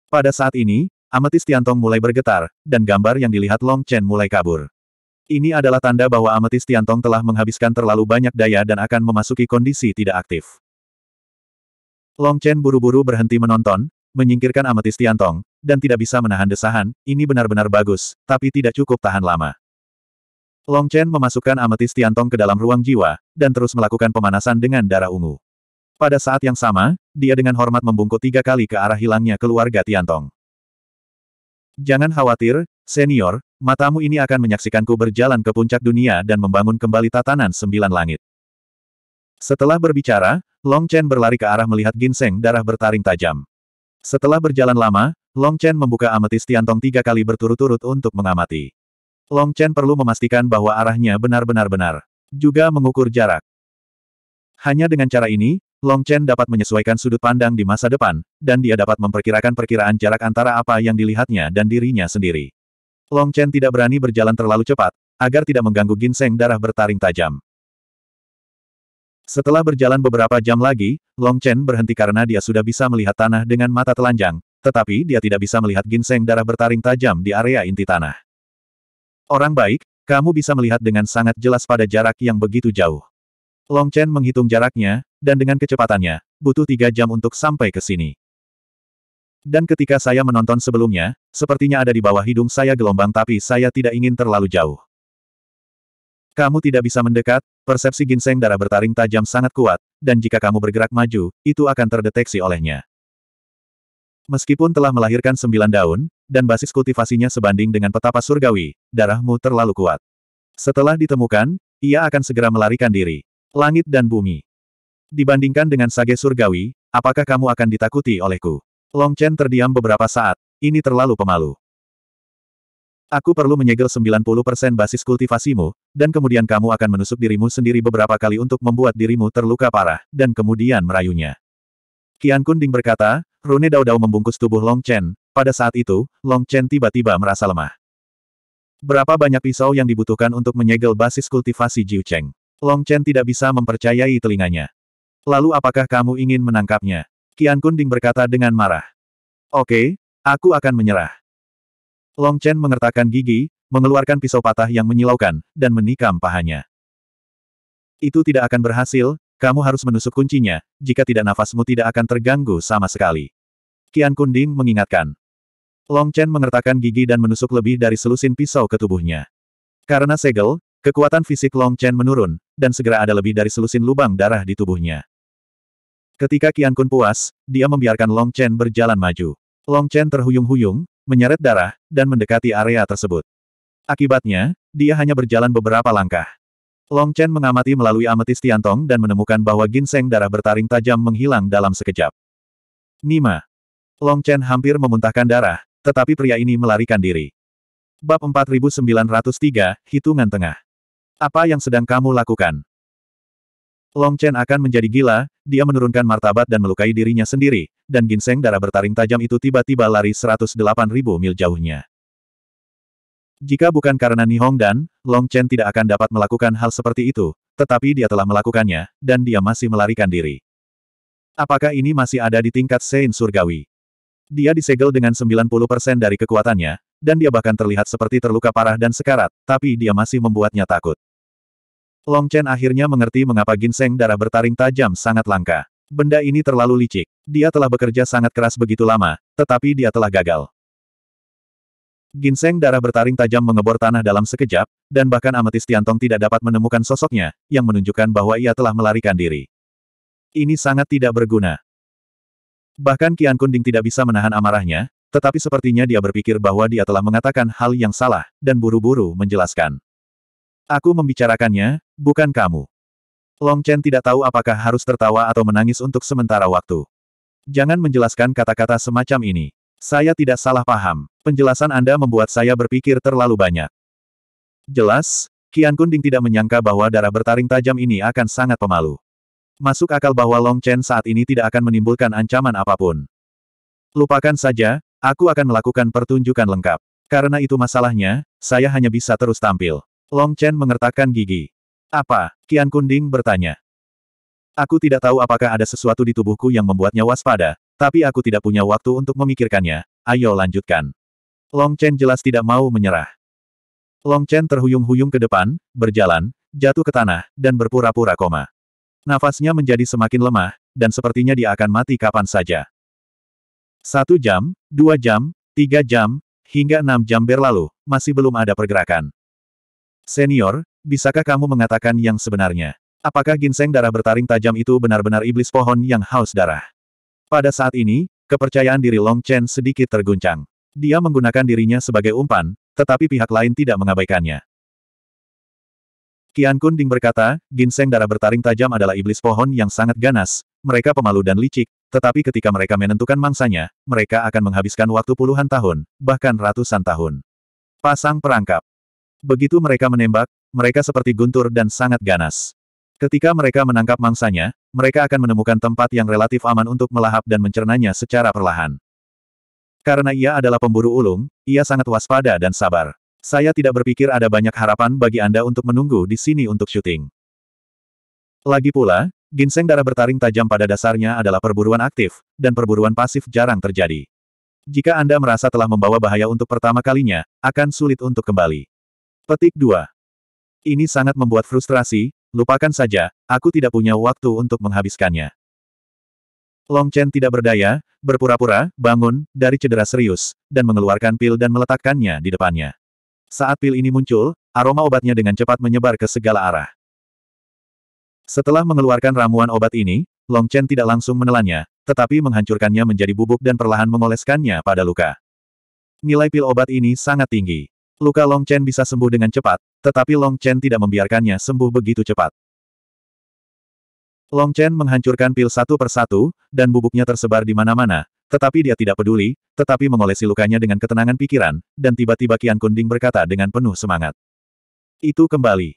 Pada saat ini, Amethyst Tiantong mulai bergetar, dan gambar yang dilihat Long Chen mulai kabur. Ini adalah tanda bahwa ametis Tiantong telah menghabiskan terlalu banyak daya dan akan memasuki kondisi tidak aktif. Long Chen buru-buru berhenti menonton, menyingkirkan ametis Tiantong, dan tidak bisa menahan desahan, ini benar-benar bagus, tapi tidak cukup tahan lama. Long Chen memasukkan ametis Tiantong ke dalam ruang jiwa, dan terus melakukan pemanasan dengan darah ungu. Pada saat yang sama, dia dengan hormat membungkuk tiga kali ke arah hilangnya keluarga Tiantong. Jangan khawatir, senior, Matamu ini akan menyaksikanku berjalan ke puncak dunia dan membangun kembali tatanan sembilan langit. Setelah berbicara, Long Chen berlari ke arah melihat ginseng darah bertaring tajam. Setelah berjalan lama, Long Chen membuka ametis tiantong tiga kali berturut-turut untuk mengamati. Long Chen perlu memastikan bahwa arahnya benar-benar benar. Juga mengukur jarak. Hanya dengan cara ini, Long Chen dapat menyesuaikan sudut pandang di masa depan, dan dia dapat memperkirakan perkiraan jarak antara apa yang dilihatnya dan dirinya sendiri. Long Chen tidak berani berjalan terlalu cepat, agar tidak mengganggu ginseng darah bertaring tajam. Setelah berjalan beberapa jam lagi, Long Chen berhenti karena dia sudah bisa melihat tanah dengan mata telanjang, tetapi dia tidak bisa melihat ginseng darah bertaring tajam di area inti tanah. Orang baik, kamu bisa melihat dengan sangat jelas pada jarak yang begitu jauh. Long Chen menghitung jaraknya, dan dengan kecepatannya, butuh tiga jam untuk sampai ke sini. Dan ketika saya menonton sebelumnya, sepertinya ada di bawah hidung saya gelombang tapi saya tidak ingin terlalu jauh. Kamu tidak bisa mendekat, persepsi ginseng darah bertaring tajam sangat kuat, dan jika kamu bergerak maju, itu akan terdeteksi olehnya. Meskipun telah melahirkan sembilan daun, dan basis kultivasinya sebanding dengan petapa surgawi, darahmu terlalu kuat. Setelah ditemukan, ia akan segera melarikan diri. Langit dan bumi. Dibandingkan dengan sage surgawi, apakah kamu akan ditakuti olehku? Long Chen terdiam beberapa saat, ini terlalu pemalu. Aku perlu menyegel 90% basis kultivasimu, dan kemudian kamu akan menusuk dirimu sendiri beberapa kali untuk membuat dirimu terluka parah, dan kemudian merayunya. Qian Kunding berkata, Rune Daudau membungkus tubuh Long Chen, pada saat itu, Long Chen tiba-tiba merasa lemah. Berapa banyak pisau yang dibutuhkan untuk menyegel basis kultivasi Jiu Cheng? Long Chen tidak bisa mempercayai telinganya. Lalu apakah kamu ingin menangkapnya? Kian Kunding berkata dengan marah. Oke, aku akan menyerah. Long Chen mengertakkan gigi, mengeluarkan pisau patah yang menyilaukan, dan menikam pahanya. Itu tidak akan berhasil, kamu harus menusuk kuncinya, jika tidak nafasmu tidak akan terganggu sama sekali. Kian Kunding mengingatkan. Long Chen mengertakkan gigi dan menusuk lebih dari selusin pisau ke tubuhnya. Karena segel, kekuatan fisik Long Chen menurun, dan segera ada lebih dari selusin lubang darah di tubuhnya. Ketika Kian Kun puas, dia membiarkan Long Chen berjalan maju. Long Chen terhuyung-huyung, menyeret darah, dan mendekati area tersebut. Akibatnya, dia hanya berjalan beberapa langkah. Long Chen mengamati melalui ametis Tiantong dan menemukan bahwa ginseng darah bertaring tajam menghilang dalam sekejap. Nima. Long Chen hampir memuntahkan darah, tetapi pria ini melarikan diri. Bab 4903, Hitungan Tengah. Apa yang sedang kamu lakukan? Long Chen akan menjadi gila, dia menurunkan martabat dan melukai dirinya sendiri, dan ginseng darah bertaring tajam itu tiba-tiba lari 108.000 mil jauhnya. Jika bukan karena Nihong dan Long Chen tidak akan dapat melakukan hal seperti itu, tetapi dia telah melakukannya, dan dia masih melarikan diri. Apakah ini masih ada di tingkat Sein Surgawi? Dia disegel dengan 90% dari kekuatannya, dan dia bahkan terlihat seperti terluka parah dan sekarat, tapi dia masih membuatnya takut. Long Chen akhirnya mengerti mengapa ginseng darah bertaring tajam sangat langka. Benda ini terlalu licik. Dia telah bekerja sangat keras begitu lama, tetapi dia telah gagal. Ginseng darah bertaring tajam mengebor tanah dalam sekejap, dan bahkan ametis Tiantong tidak dapat menemukan sosoknya, yang menunjukkan bahwa ia telah melarikan diri. Ini sangat tidak berguna. Bahkan Kian Kunding tidak bisa menahan amarahnya, tetapi sepertinya dia berpikir bahwa dia telah mengatakan hal yang salah, dan buru-buru menjelaskan. Aku membicarakannya, bukan kamu. Long Chen tidak tahu apakah harus tertawa atau menangis untuk sementara waktu. Jangan menjelaskan kata-kata semacam ini. Saya tidak salah paham. Penjelasan Anda membuat saya berpikir terlalu banyak. Jelas, Qian Kunding tidak menyangka bahwa darah bertaring tajam ini akan sangat pemalu. Masuk akal bahwa Long Chen saat ini tidak akan menimbulkan ancaman apapun. Lupakan saja, aku akan melakukan pertunjukan lengkap. Karena itu masalahnya, saya hanya bisa terus tampil. Long Chen mengertakkan gigi. Apa? Kian Kunding bertanya. Aku tidak tahu apakah ada sesuatu di tubuhku yang membuatnya waspada, tapi aku tidak punya waktu untuk memikirkannya, ayo lanjutkan. Long Chen jelas tidak mau menyerah. Long Chen terhuyung-huyung ke depan, berjalan, jatuh ke tanah, dan berpura-pura koma. Nafasnya menjadi semakin lemah, dan sepertinya dia akan mati kapan saja. Satu jam, dua jam, tiga jam, hingga enam jam berlalu, masih belum ada pergerakan. Senior, bisakah kamu mengatakan yang sebenarnya? Apakah ginseng darah bertaring tajam itu benar-benar iblis pohon yang haus darah? Pada saat ini, kepercayaan diri Long Chen sedikit terguncang. Dia menggunakan dirinya sebagai umpan, tetapi pihak lain tidak mengabaikannya. Kian Ding berkata, ginseng darah bertaring tajam adalah iblis pohon yang sangat ganas, mereka pemalu dan licik, tetapi ketika mereka menentukan mangsanya, mereka akan menghabiskan waktu puluhan tahun, bahkan ratusan tahun. Pasang perangkap. Begitu mereka menembak, mereka seperti guntur dan sangat ganas. Ketika mereka menangkap mangsanya, mereka akan menemukan tempat yang relatif aman untuk melahap dan mencernanya secara perlahan. Karena ia adalah pemburu ulung, ia sangat waspada dan sabar. Saya tidak berpikir ada banyak harapan bagi Anda untuk menunggu di sini untuk syuting. Lagi pula, ginseng darah bertaring tajam pada dasarnya adalah perburuan aktif, dan perburuan pasif jarang terjadi. Jika Anda merasa telah membawa bahaya untuk pertama kalinya, akan sulit untuk kembali. Petik 2. Ini sangat membuat frustrasi, lupakan saja, aku tidak punya waktu untuk menghabiskannya. Long Chen tidak berdaya, berpura-pura, bangun, dari cedera serius, dan mengeluarkan pil dan meletakkannya di depannya. Saat pil ini muncul, aroma obatnya dengan cepat menyebar ke segala arah. Setelah mengeluarkan ramuan obat ini, Long Chen tidak langsung menelannya, tetapi menghancurkannya menjadi bubuk dan perlahan mengoleskannya pada luka. Nilai pil obat ini sangat tinggi. Luka Long Chen bisa sembuh dengan cepat, tetapi Long Chen tidak membiarkannya sembuh begitu cepat. Long Chen menghancurkan pil satu persatu, dan bubuknya tersebar di mana-mana, tetapi dia tidak peduli, tetapi mengolesi lukanya dengan ketenangan pikiran, dan tiba-tiba Kian Kunding berkata dengan penuh semangat. Itu kembali.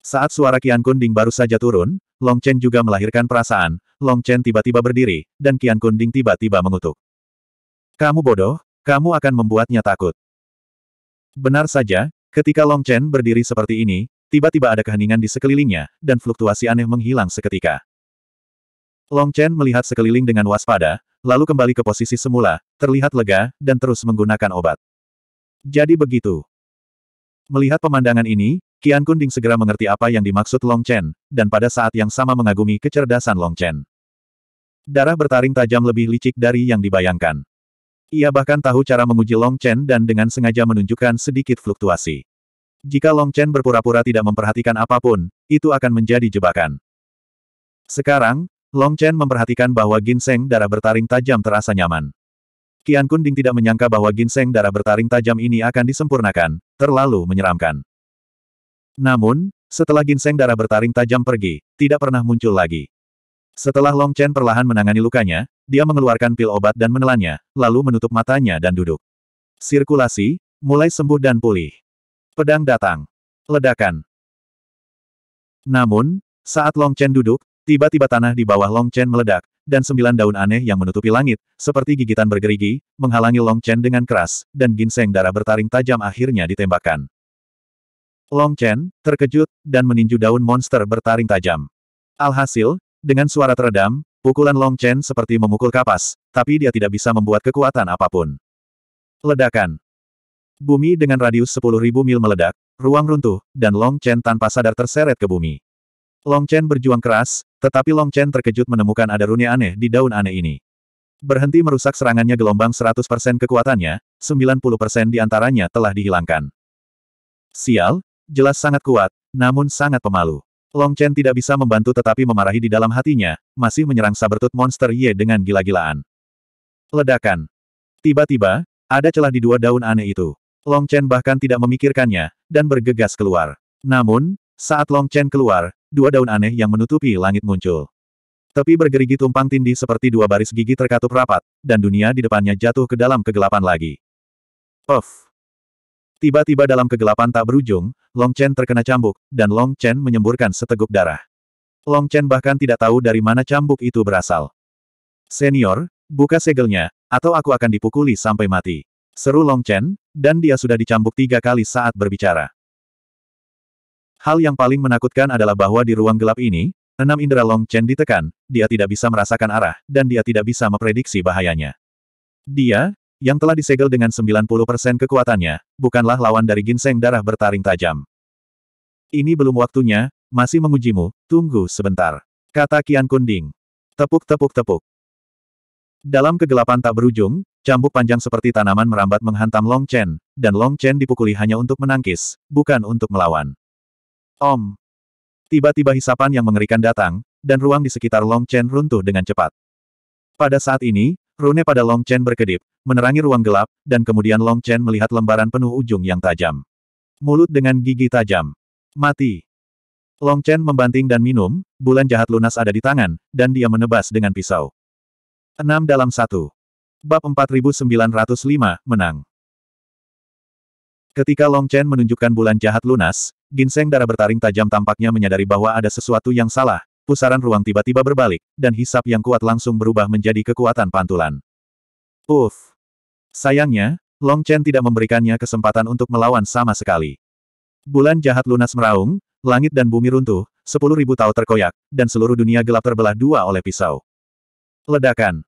Saat suara Kian Kunding baru saja turun, Long Chen juga melahirkan perasaan, Long Chen tiba-tiba berdiri, dan Kian Kunding tiba-tiba mengutuk. Kamu bodoh, kamu akan membuatnya takut. Benar saja, ketika Long Chen berdiri seperti ini, tiba-tiba ada keheningan di sekelilingnya, dan fluktuasi aneh menghilang seketika. Long Chen melihat sekeliling dengan waspada, lalu kembali ke posisi semula, terlihat lega, dan terus menggunakan obat. Jadi begitu. Melihat pemandangan ini, Qian Kunding segera mengerti apa yang dimaksud Long Chen, dan pada saat yang sama mengagumi kecerdasan Long Chen. Darah bertaring tajam lebih licik dari yang dibayangkan. Ia bahkan tahu cara menguji Long Chen dan dengan sengaja menunjukkan sedikit fluktuasi. Jika Long Chen berpura-pura tidak memperhatikan apapun, itu akan menjadi jebakan. Sekarang, Long Chen memperhatikan bahwa ginseng darah bertaring tajam terasa nyaman. Qian Kunding tidak menyangka bahwa ginseng darah bertaring tajam ini akan disempurnakan, terlalu menyeramkan. Namun, setelah ginseng darah bertaring tajam pergi, tidak pernah muncul lagi. Setelah Long Chen perlahan menangani lukanya, dia mengeluarkan pil obat dan menelannya, lalu menutup matanya dan duduk. Sirkulasi, mulai sembuh dan pulih. Pedang datang. Ledakan. Namun, saat Long Chen duduk, tiba-tiba tanah di bawah Long Chen meledak, dan sembilan daun aneh yang menutupi langit, seperti gigitan bergerigi, menghalangi Long Chen dengan keras, dan ginseng darah bertaring tajam akhirnya ditembakkan. Long Chen, terkejut, dan meninju daun monster bertaring tajam. Alhasil, dengan suara teredam, pukulan Long Chen seperti memukul kapas, tapi dia tidak bisa membuat kekuatan apapun. Ledakan. Bumi dengan radius 10.000 mil meledak, ruang runtuh, dan Long Chen tanpa sadar terseret ke bumi. Long Chen berjuang keras, tetapi Long Chen terkejut menemukan ada rune aneh di daun aneh ini. Berhenti merusak serangannya gelombang 100% kekuatannya, 90% di antaranya telah dihilangkan. Sial, jelas sangat kuat, namun sangat pemalu. Long Chen tidak bisa membantu tetapi memarahi di dalam hatinya, masih menyerang sabertooth monster Ye dengan gila-gilaan. Ledakan. Tiba-tiba, ada celah di dua daun aneh itu. Long Chen bahkan tidak memikirkannya, dan bergegas keluar. Namun, saat Long Chen keluar, dua daun aneh yang menutupi langit muncul. Tepi bergerigi tumpang tindih seperti dua baris gigi terkatup rapat, dan dunia di depannya jatuh ke dalam kegelapan lagi. Puff! Tiba-tiba dalam kegelapan tak berujung, Long Chen terkena cambuk, dan Long Chen menyemburkan seteguk darah. Long Chen bahkan tidak tahu dari mana cambuk itu berasal. Senior, buka segelnya, atau aku akan dipukuli sampai mati. Seru Long Chen, dan dia sudah dicambuk tiga kali saat berbicara. Hal yang paling menakutkan adalah bahwa di ruang gelap ini, enam indera Long Chen ditekan, dia tidak bisa merasakan arah, dan dia tidak bisa memprediksi bahayanya. Dia, yang telah disegel dengan 90% kekuatannya, bukanlah lawan dari ginseng darah bertaring tajam. Ini belum waktunya, masih mengujimu, tunggu sebentar. Kata Kian Kunding. Tepuk-tepuk-tepuk. Dalam kegelapan tak berujung, cambuk panjang seperti tanaman merambat menghantam Long Chen, dan Long Chen dipukuli hanya untuk menangkis, bukan untuk melawan. Om. Tiba-tiba hisapan yang mengerikan datang, dan ruang di sekitar Long Chen runtuh dengan cepat. Pada saat ini, Rune pada Long Chen berkedip, menerangi ruang gelap, dan kemudian Long Chen melihat lembaran penuh ujung yang tajam. Mulut dengan gigi tajam. Mati. Long Chen membanting dan minum, bulan jahat lunas ada di tangan, dan dia menebas dengan pisau. 6 dalam 1. Bab 4905, menang. Ketika Long Chen menunjukkan bulan jahat lunas, ginseng darah bertaring tajam tampaknya menyadari bahwa ada sesuatu yang salah, pusaran ruang tiba-tiba berbalik, dan hisap yang kuat langsung berubah menjadi kekuatan pantulan. Uff! Sayangnya, Long Chen tidak memberikannya kesempatan untuk melawan sama sekali. Bulan jahat lunas meraung, langit dan bumi runtuh, sepuluh ribu tahun terkoyak, dan seluruh dunia gelap terbelah dua oleh pisau. Ledakan.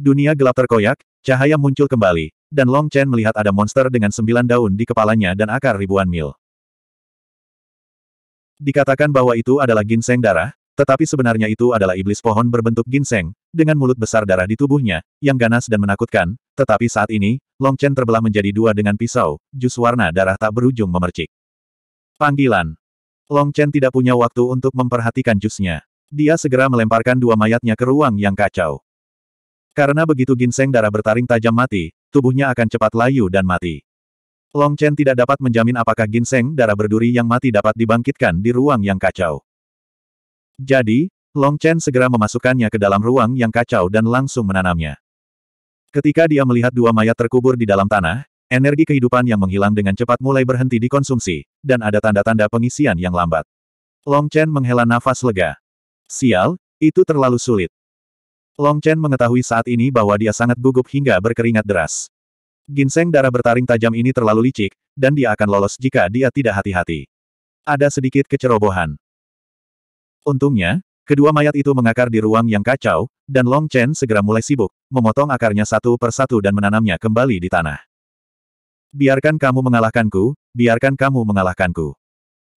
Dunia gelap terkoyak, cahaya muncul kembali, dan Long Chen melihat ada monster dengan sembilan daun di kepalanya dan akar ribuan mil. Dikatakan bahwa itu adalah ginseng darah, tetapi sebenarnya itu adalah iblis pohon berbentuk ginseng, dengan mulut besar darah di tubuhnya, yang ganas dan menakutkan, tetapi saat ini, Long Chen terbelah menjadi dua dengan pisau, jus warna darah tak berujung memercik. Panggilan. Long Chen tidak punya waktu untuk memperhatikan jusnya. Dia segera melemparkan dua mayatnya ke ruang yang kacau. Karena begitu ginseng darah bertaring tajam mati, tubuhnya akan cepat layu dan mati. Long Chen tidak dapat menjamin apakah ginseng darah berduri yang mati dapat dibangkitkan di ruang yang kacau. Jadi, Long Chen segera memasukkannya ke dalam ruang yang kacau dan langsung menanamnya. Ketika dia melihat dua mayat terkubur di dalam tanah, energi kehidupan yang menghilang dengan cepat mulai berhenti dikonsumsi, dan ada tanda-tanda pengisian yang lambat. Long Chen menghela nafas lega. Sial, itu terlalu sulit. Long Chen mengetahui saat ini bahwa dia sangat gugup hingga berkeringat deras. Ginseng darah bertaring tajam ini terlalu licik, dan dia akan lolos jika dia tidak hati-hati. Ada sedikit kecerobohan. Untungnya, kedua mayat itu mengakar di ruang yang kacau, dan Long Chen segera mulai sibuk, memotong akarnya satu per satu dan menanamnya kembali di tanah. Biarkan kamu mengalahkanku, biarkan kamu mengalahkanku.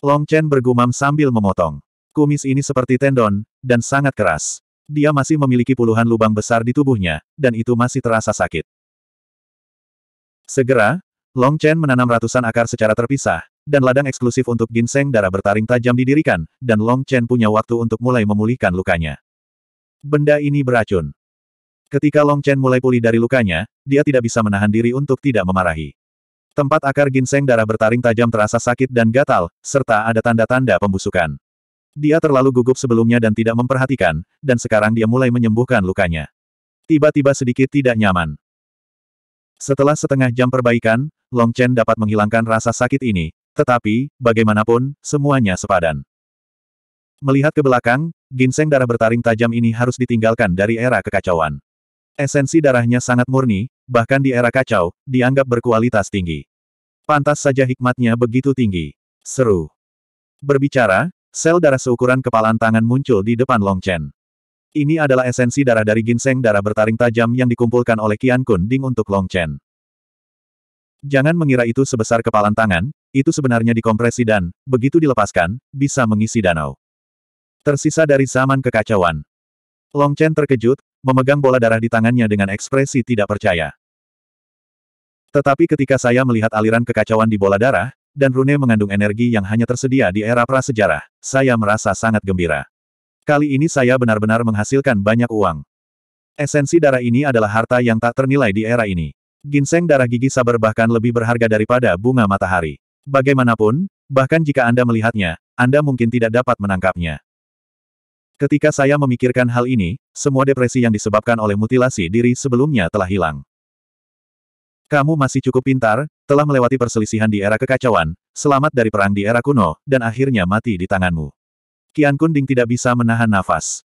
Long Chen bergumam sambil memotong. Kumis ini seperti tendon, dan sangat keras. Dia masih memiliki puluhan lubang besar di tubuhnya, dan itu masih terasa sakit. Segera, Long Chen menanam ratusan akar secara terpisah, dan ladang eksklusif untuk ginseng darah bertaring tajam didirikan, dan Long Chen punya waktu untuk mulai memulihkan lukanya. Benda ini beracun. Ketika Long Chen mulai pulih dari lukanya, dia tidak bisa menahan diri untuk tidak memarahi. Tempat akar ginseng darah bertaring tajam terasa sakit dan gatal, serta ada tanda-tanda pembusukan. Dia terlalu gugup sebelumnya dan tidak memperhatikan, dan sekarang dia mulai menyembuhkan lukanya. Tiba-tiba sedikit tidak nyaman. Setelah setengah jam perbaikan, Long Chen dapat menghilangkan rasa sakit ini, tetapi, bagaimanapun, semuanya sepadan. Melihat ke belakang, ginseng darah bertaring tajam ini harus ditinggalkan dari era kekacauan. Esensi darahnya sangat murni, bahkan di era kacau, dianggap berkualitas tinggi. Pantas saja hikmatnya begitu tinggi. Seru. Berbicara, sel darah seukuran kepalan tangan muncul di depan Long Chen. Ini adalah esensi darah dari ginseng darah bertaring tajam yang dikumpulkan oleh Qian Kun Ding untuk Long Chen. Jangan mengira itu sebesar kepalan tangan, itu sebenarnya dikompresi dan, begitu dilepaskan, bisa mengisi danau. Tersisa dari zaman kekacauan. Long Chen terkejut, memegang bola darah di tangannya dengan ekspresi tidak percaya. Tetapi ketika saya melihat aliran kekacauan di bola darah, dan rune mengandung energi yang hanya tersedia di era prasejarah, saya merasa sangat gembira. Kali ini saya benar-benar menghasilkan banyak uang. Esensi darah ini adalah harta yang tak ternilai di era ini. Ginseng darah gigi sabar bahkan lebih berharga daripada bunga matahari. Bagaimanapun, bahkan jika Anda melihatnya, Anda mungkin tidak dapat menangkapnya. Ketika saya memikirkan hal ini, semua depresi yang disebabkan oleh mutilasi diri sebelumnya telah hilang. Kamu masih cukup pintar, telah melewati perselisihan di era kekacauan, selamat dari perang di era kuno, dan akhirnya mati di tanganmu. Kian Kunding tidak bisa menahan nafas.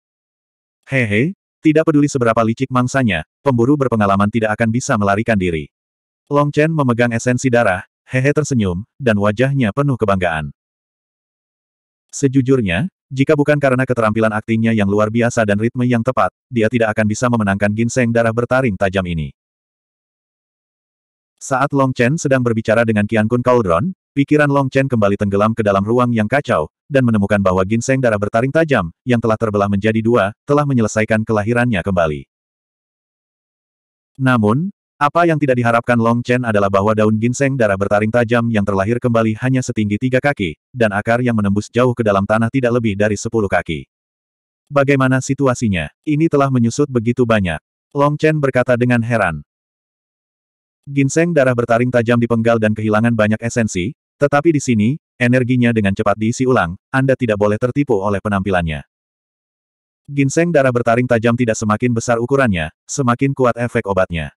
Hehe, tidak peduli seberapa licik mangsanya, pemburu berpengalaman tidak akan bisa melarikan diri. Long Chen memegang esensi darah, hehe tersenyum, dan wajahnya penuh kebanggaan. Sejujurnya, jika bukan karena keterampilan aktingnya yang luar biasa dan ritme yang tepat, dia tidak akan bisa memenangkan ginseng darah bertaring tajam ini. Saat Long Chen sedang berbicara dengan Kian Kun Cauldron, Pikiran Long Chen kembali tenggelam ke dalam ruang yang kacau, dan menemukan bahwa ginseng darah bertaring tajam, yang telah terbelah menjadi dua, telah menyelesaikan kelahirannya kembali. Namun, apa yang tidak diharapkan Long Chen adalah bahwa daun ginseng darah bertaring tajam yang terlahir kembali hanya setinggi tiga kaki, dan akar yang menembus jauh ke dalam tanah tidak lebih dari sepuluh kaki. Bagaimana situasinya? Ini telah menyusut begitu banyak. Long Chen berkata dengan heran. Ginseng darah bertaring tajam dipenggal dan kehilangan banyak esensi, tetapi di sini, energinya dengan cepat diisi ulang, Anda tidak boleh tertipu oleh penampilannya. Ginseng darah bertaring tajam tidak semakin besar ukurannya, semakin kuat efek obatnya.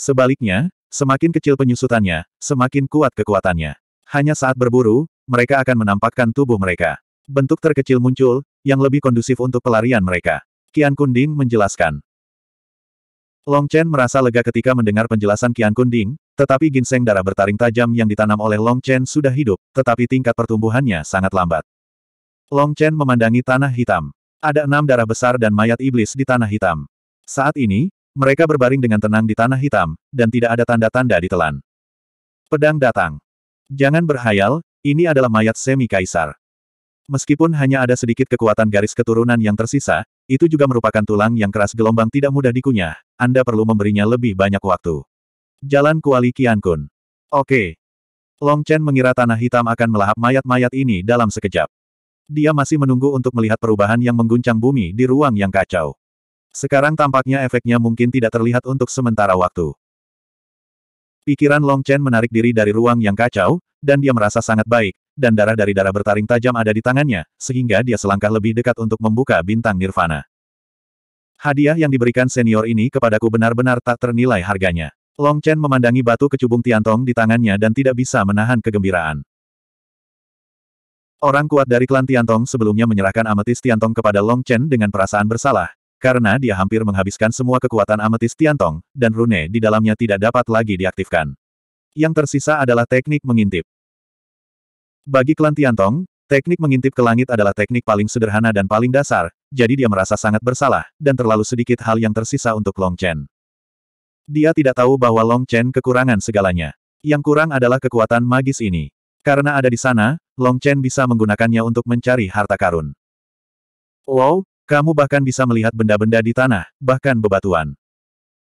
Sebaliknya, semakin kecil penyusutannya, semakin kuat kekuatannya. Hanya saat berburu, mereka akan menampakkan tubuh mereka. Bentuk terkecil muncul, yang lebih kondusif untuk pelarian mereka. Kian Kunding menjelaskan. Long Chen merasa lega ketika mendengar penjelasan Kian Kunding, tetapi ginseng darah bertaring tajam yang ditanam oleh Long Chen sudah hidup, tetapi tingkat pertumbuhannya sangat lambat. Long Chen memandangi tanah hitam. Ada enam darah besar dan mayat iblis di tanah hitam. Saat ini, mereka berbaring dengan tenang di tanah hitam, dan tidak ada tanda-tanda ditelan. Pedang datang. Jangan berhayal, ini adalah mayat semi kaisar. Meskipun hanya ada sedikit kekuatan garis keturunan yang tersisa, itu juga merupakan tulang yang keras gelombang tidak mudah dikunyah, Anda perlu memberinya lebih banyak waktu. Jalan Kuali Kun. Oke. Long Chen mengira tanah hitam akan melahap mayat-mayat ini dalam sekejap. Dia masih menunggu untuk melihat perubahan yang mengguncang bumi di ruang yang kacau. Sekarang tampaknya efeknya mungkin tidak terlihat untuk sementara waktu. Pikiran Long Chen menarik diri dari ruang yang kacau, dan dia merasa sangat baik, dan darah dari darah bertaring tajam ada di tangannya, sehingga dia selangkah lebih dekat untuk membuka bintang nirvana. Hadiah yang diberikan senior ini kepadaku benar-benar tak ternilai harganya. Long Chen memandangi batu kecubung Tiantong di tangannya dan tidak bisa menahan kegembiraan. Orang kuat dari klan Tiantong sebelumnya menyerahkan ametis Tiantong kepada Long Chen dengan perasaan bersalah, karena dia hampir menghabiskan semua kekuatan ametis Tiantong, dan rune di dalamnya tidak dapat lagi diaktifkan. Yang tersisa adalah teknik mengintip. Bagi klan Tiantong, teknik mengintip ke langit adalah teknik paling sederhana dan paling dasar, jadi dia merasa sangat bersalah, dan terlalu sedikit hal yang tersisa untuk Long Chen. Dia tidak tahu bahwa Long Chen kekurangan segalanya. Yang kurang adalah kekuatan magis ini. Karena ada di sana, Long Chen bisa menggunakannya untuk mencari harta karun. Wow, kamu bahkan bisa melihat benda-benda di tanah, bahkan bebatuan.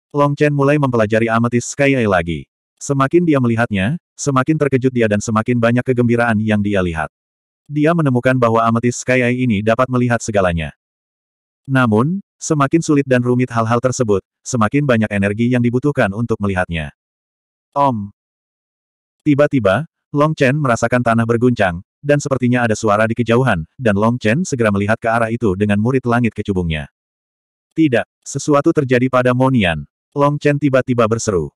Long Chen mulai mempelajari Amethyst Sky Eye lagi. Semakin dia melihatnya, semakin terkejut dia dan semakin banyak kegembiraan yang dia lihat. Dia menemukan bahwa Amethyst Sky Eye ini dapat melihat segalanya. Namun, Semakin sulit dan rumit hal-hal tersebut, semakin banyak energi yang dibutuhkan untuk melihatnya. Om. Tiba-tiba, Long Chen merasakan tanah berguncang, dan sepertinya ada suara di kejauhan, dan Long Chen segera melihat ke arah itu dengan murid langit kecubungnya. Tidak, sesuatu terjadi pada Monian. Long Chen tiba-tiba berseru.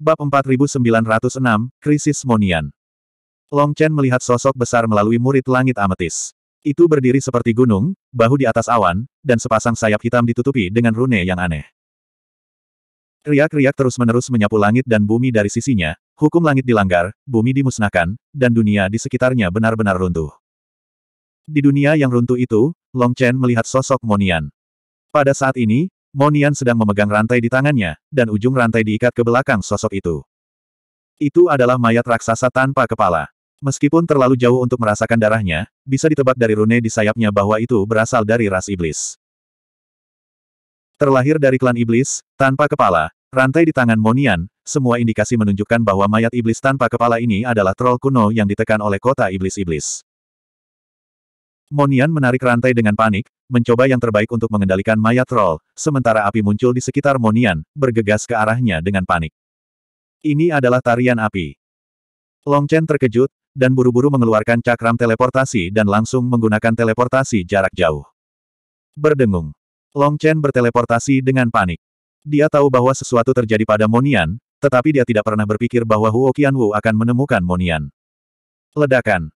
Bab 4906, Krisis Monian. Long Chen melihat sosok besar melalui murid langit ametis. Itu berdiri seperti gunung, bahu di atas awan, dan sepasang sayap hitam ditutupi dengan rune yang aneh. Riak-riak terus-menerus menyapu langit dan bumi dari sisinya, hukum langit dilanggar, bumi dimusnahkan, dan dunia di sekitarnya benar-benar runtuh. Di dunia yang runtuh itu, Long Chen melihat sosok Monian. Pada saat ini, Monian sedang memegang rantai di tangannya, dan ujung rantai diikat ke belakang sosok itu. Itu adalah mayat raksasa tanpa kepala. Meskipun terlalu jauh untuk merasakan darahnya, bisa ditebak dari rune di sayapnya bahwa itu berasal dari ras iblis. Terlahir dari klan iblis, tanpa kepala, rantai di tangan Monian, semua indikasi menunjukkan bahwa mayat iblis tanpa kepala ini adalah troll kuno yang ditekan oleh kota iblis-iblis. Monian menarik rantai dengan panik, mencoba yang terbaik untuk mengendalikan mayat troll, sementara api muncul di sekitar Monian, bergegas ke arahnya dengan panik. Ini adalah tarian api. Long Chen terkejut, dan buru-buru mengeluarkan cakram teleportasi dan langsung menggunakan teleportasi jarak jauh. Berdengung. Long Chen berteleportasi dengan panik. Dia tahu bahwa sesuatu terjadi pada Monian, tetapi dia tidak pernah berpikir bahwa Huo Qianwu akan menemukan Monian. Ledakan.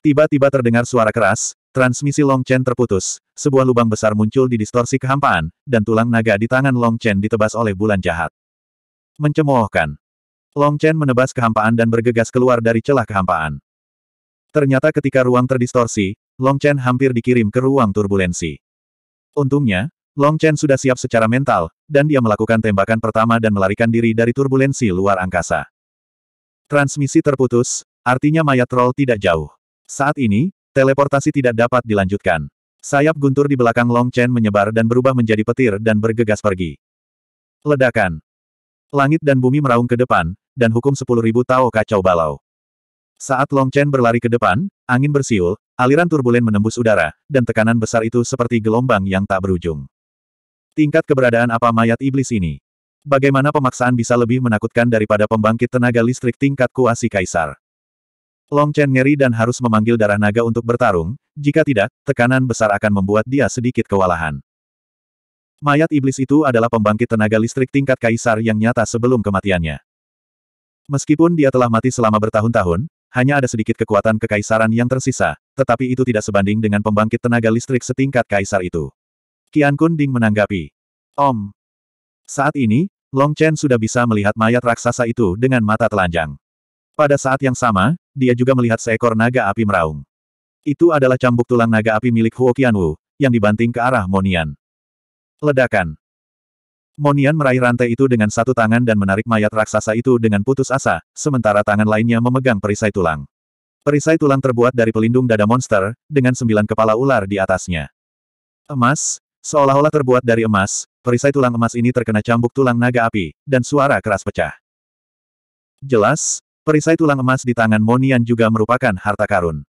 Tiba-tiba terdengar suara keras, transmisi Long Chen terputus, sebuah lubang besar muncul di distorsi kehampaan, dan tulang naga di tangan Long Chen ditebas oleh bulan jahat. Mencemoohkan. Long Chen menebas kehampaan dan bergegas keluar dari celah kehampaan. Ternyata ketika ruang terdistorsi, Long Chen hampir dikirim ke ruang turbulensi. Untungnya, Long Chen sudah siap secara mental, dan dia melakukan tembakan pertama dan melarikan diri dari turbulensi luar angkasa. Transmisi terputus, artinya mayat troll tidak jauh. Saat ini, teleportasi tidak dapat dilanjutkan. Sayap guntur di belakang Long Chen menyebar dan berubah menjadi petir dan bergegas pergi. Ledakan. Langit dan bumi meraung ke depan, dan hukum sepuluh ribu Tao kacau balau. Saat Long Chen berlari ke depan, angin bersiul, aliran turbulen menembus udara, dan tekanan besar itu seperti gelombang yang tak berujung. Tingkat keberadaan apa mayat iblis ini? Bagaimana pemaksaan bisa lebih menakutkan daripada pembangkit tenaga listrik tingkat kuasi kaisar? Long Chen ngeri dan harus memanggil darah naga untuk bertarung, jika tidak, tekanan besar akan membuat dia sedikit kewalahan. Mayat iblis itu adalah pembangkit tenaga listrik tingkat kaisar yang nyata sebelum kematiannya. Meskipun dia telah mati selama bertahun-tahun, hanya ada sedikit kekuatan kekaisaran yang tersisa, tetapi itu tidak sebanding dengan pembangkit tenaga listrik setingkat kaisar itu. Qian Kun menanggapi. Om. Saat ini, Long Chen sudah bisa melihat mayat raksasa itu dengan mata telanjang. Pada saat yang sama, dia juga melihat seekor naga api meraung. Itu adalah cambuk tulang naga api milik Huo Qianwu, yang dibanting ke arah Monian. Ledakan. Monian meraih rantai itu dengan satu tangan dan menarik mayat raksasa itu dengan putus asa, sementara tangan lainnya memegang perisai tulang. Perisai tulang terbuat dari pelindung dada monster, dengan sembilan kepala ular di atasnya. Emas, seolah-olah terbuat dari emas, perisai tulang emas ini terkena cambuk tulang naga api, dan suara keras pecah. Jelas, perisai tulang emas di tangan Monian juga merupakan harta karun.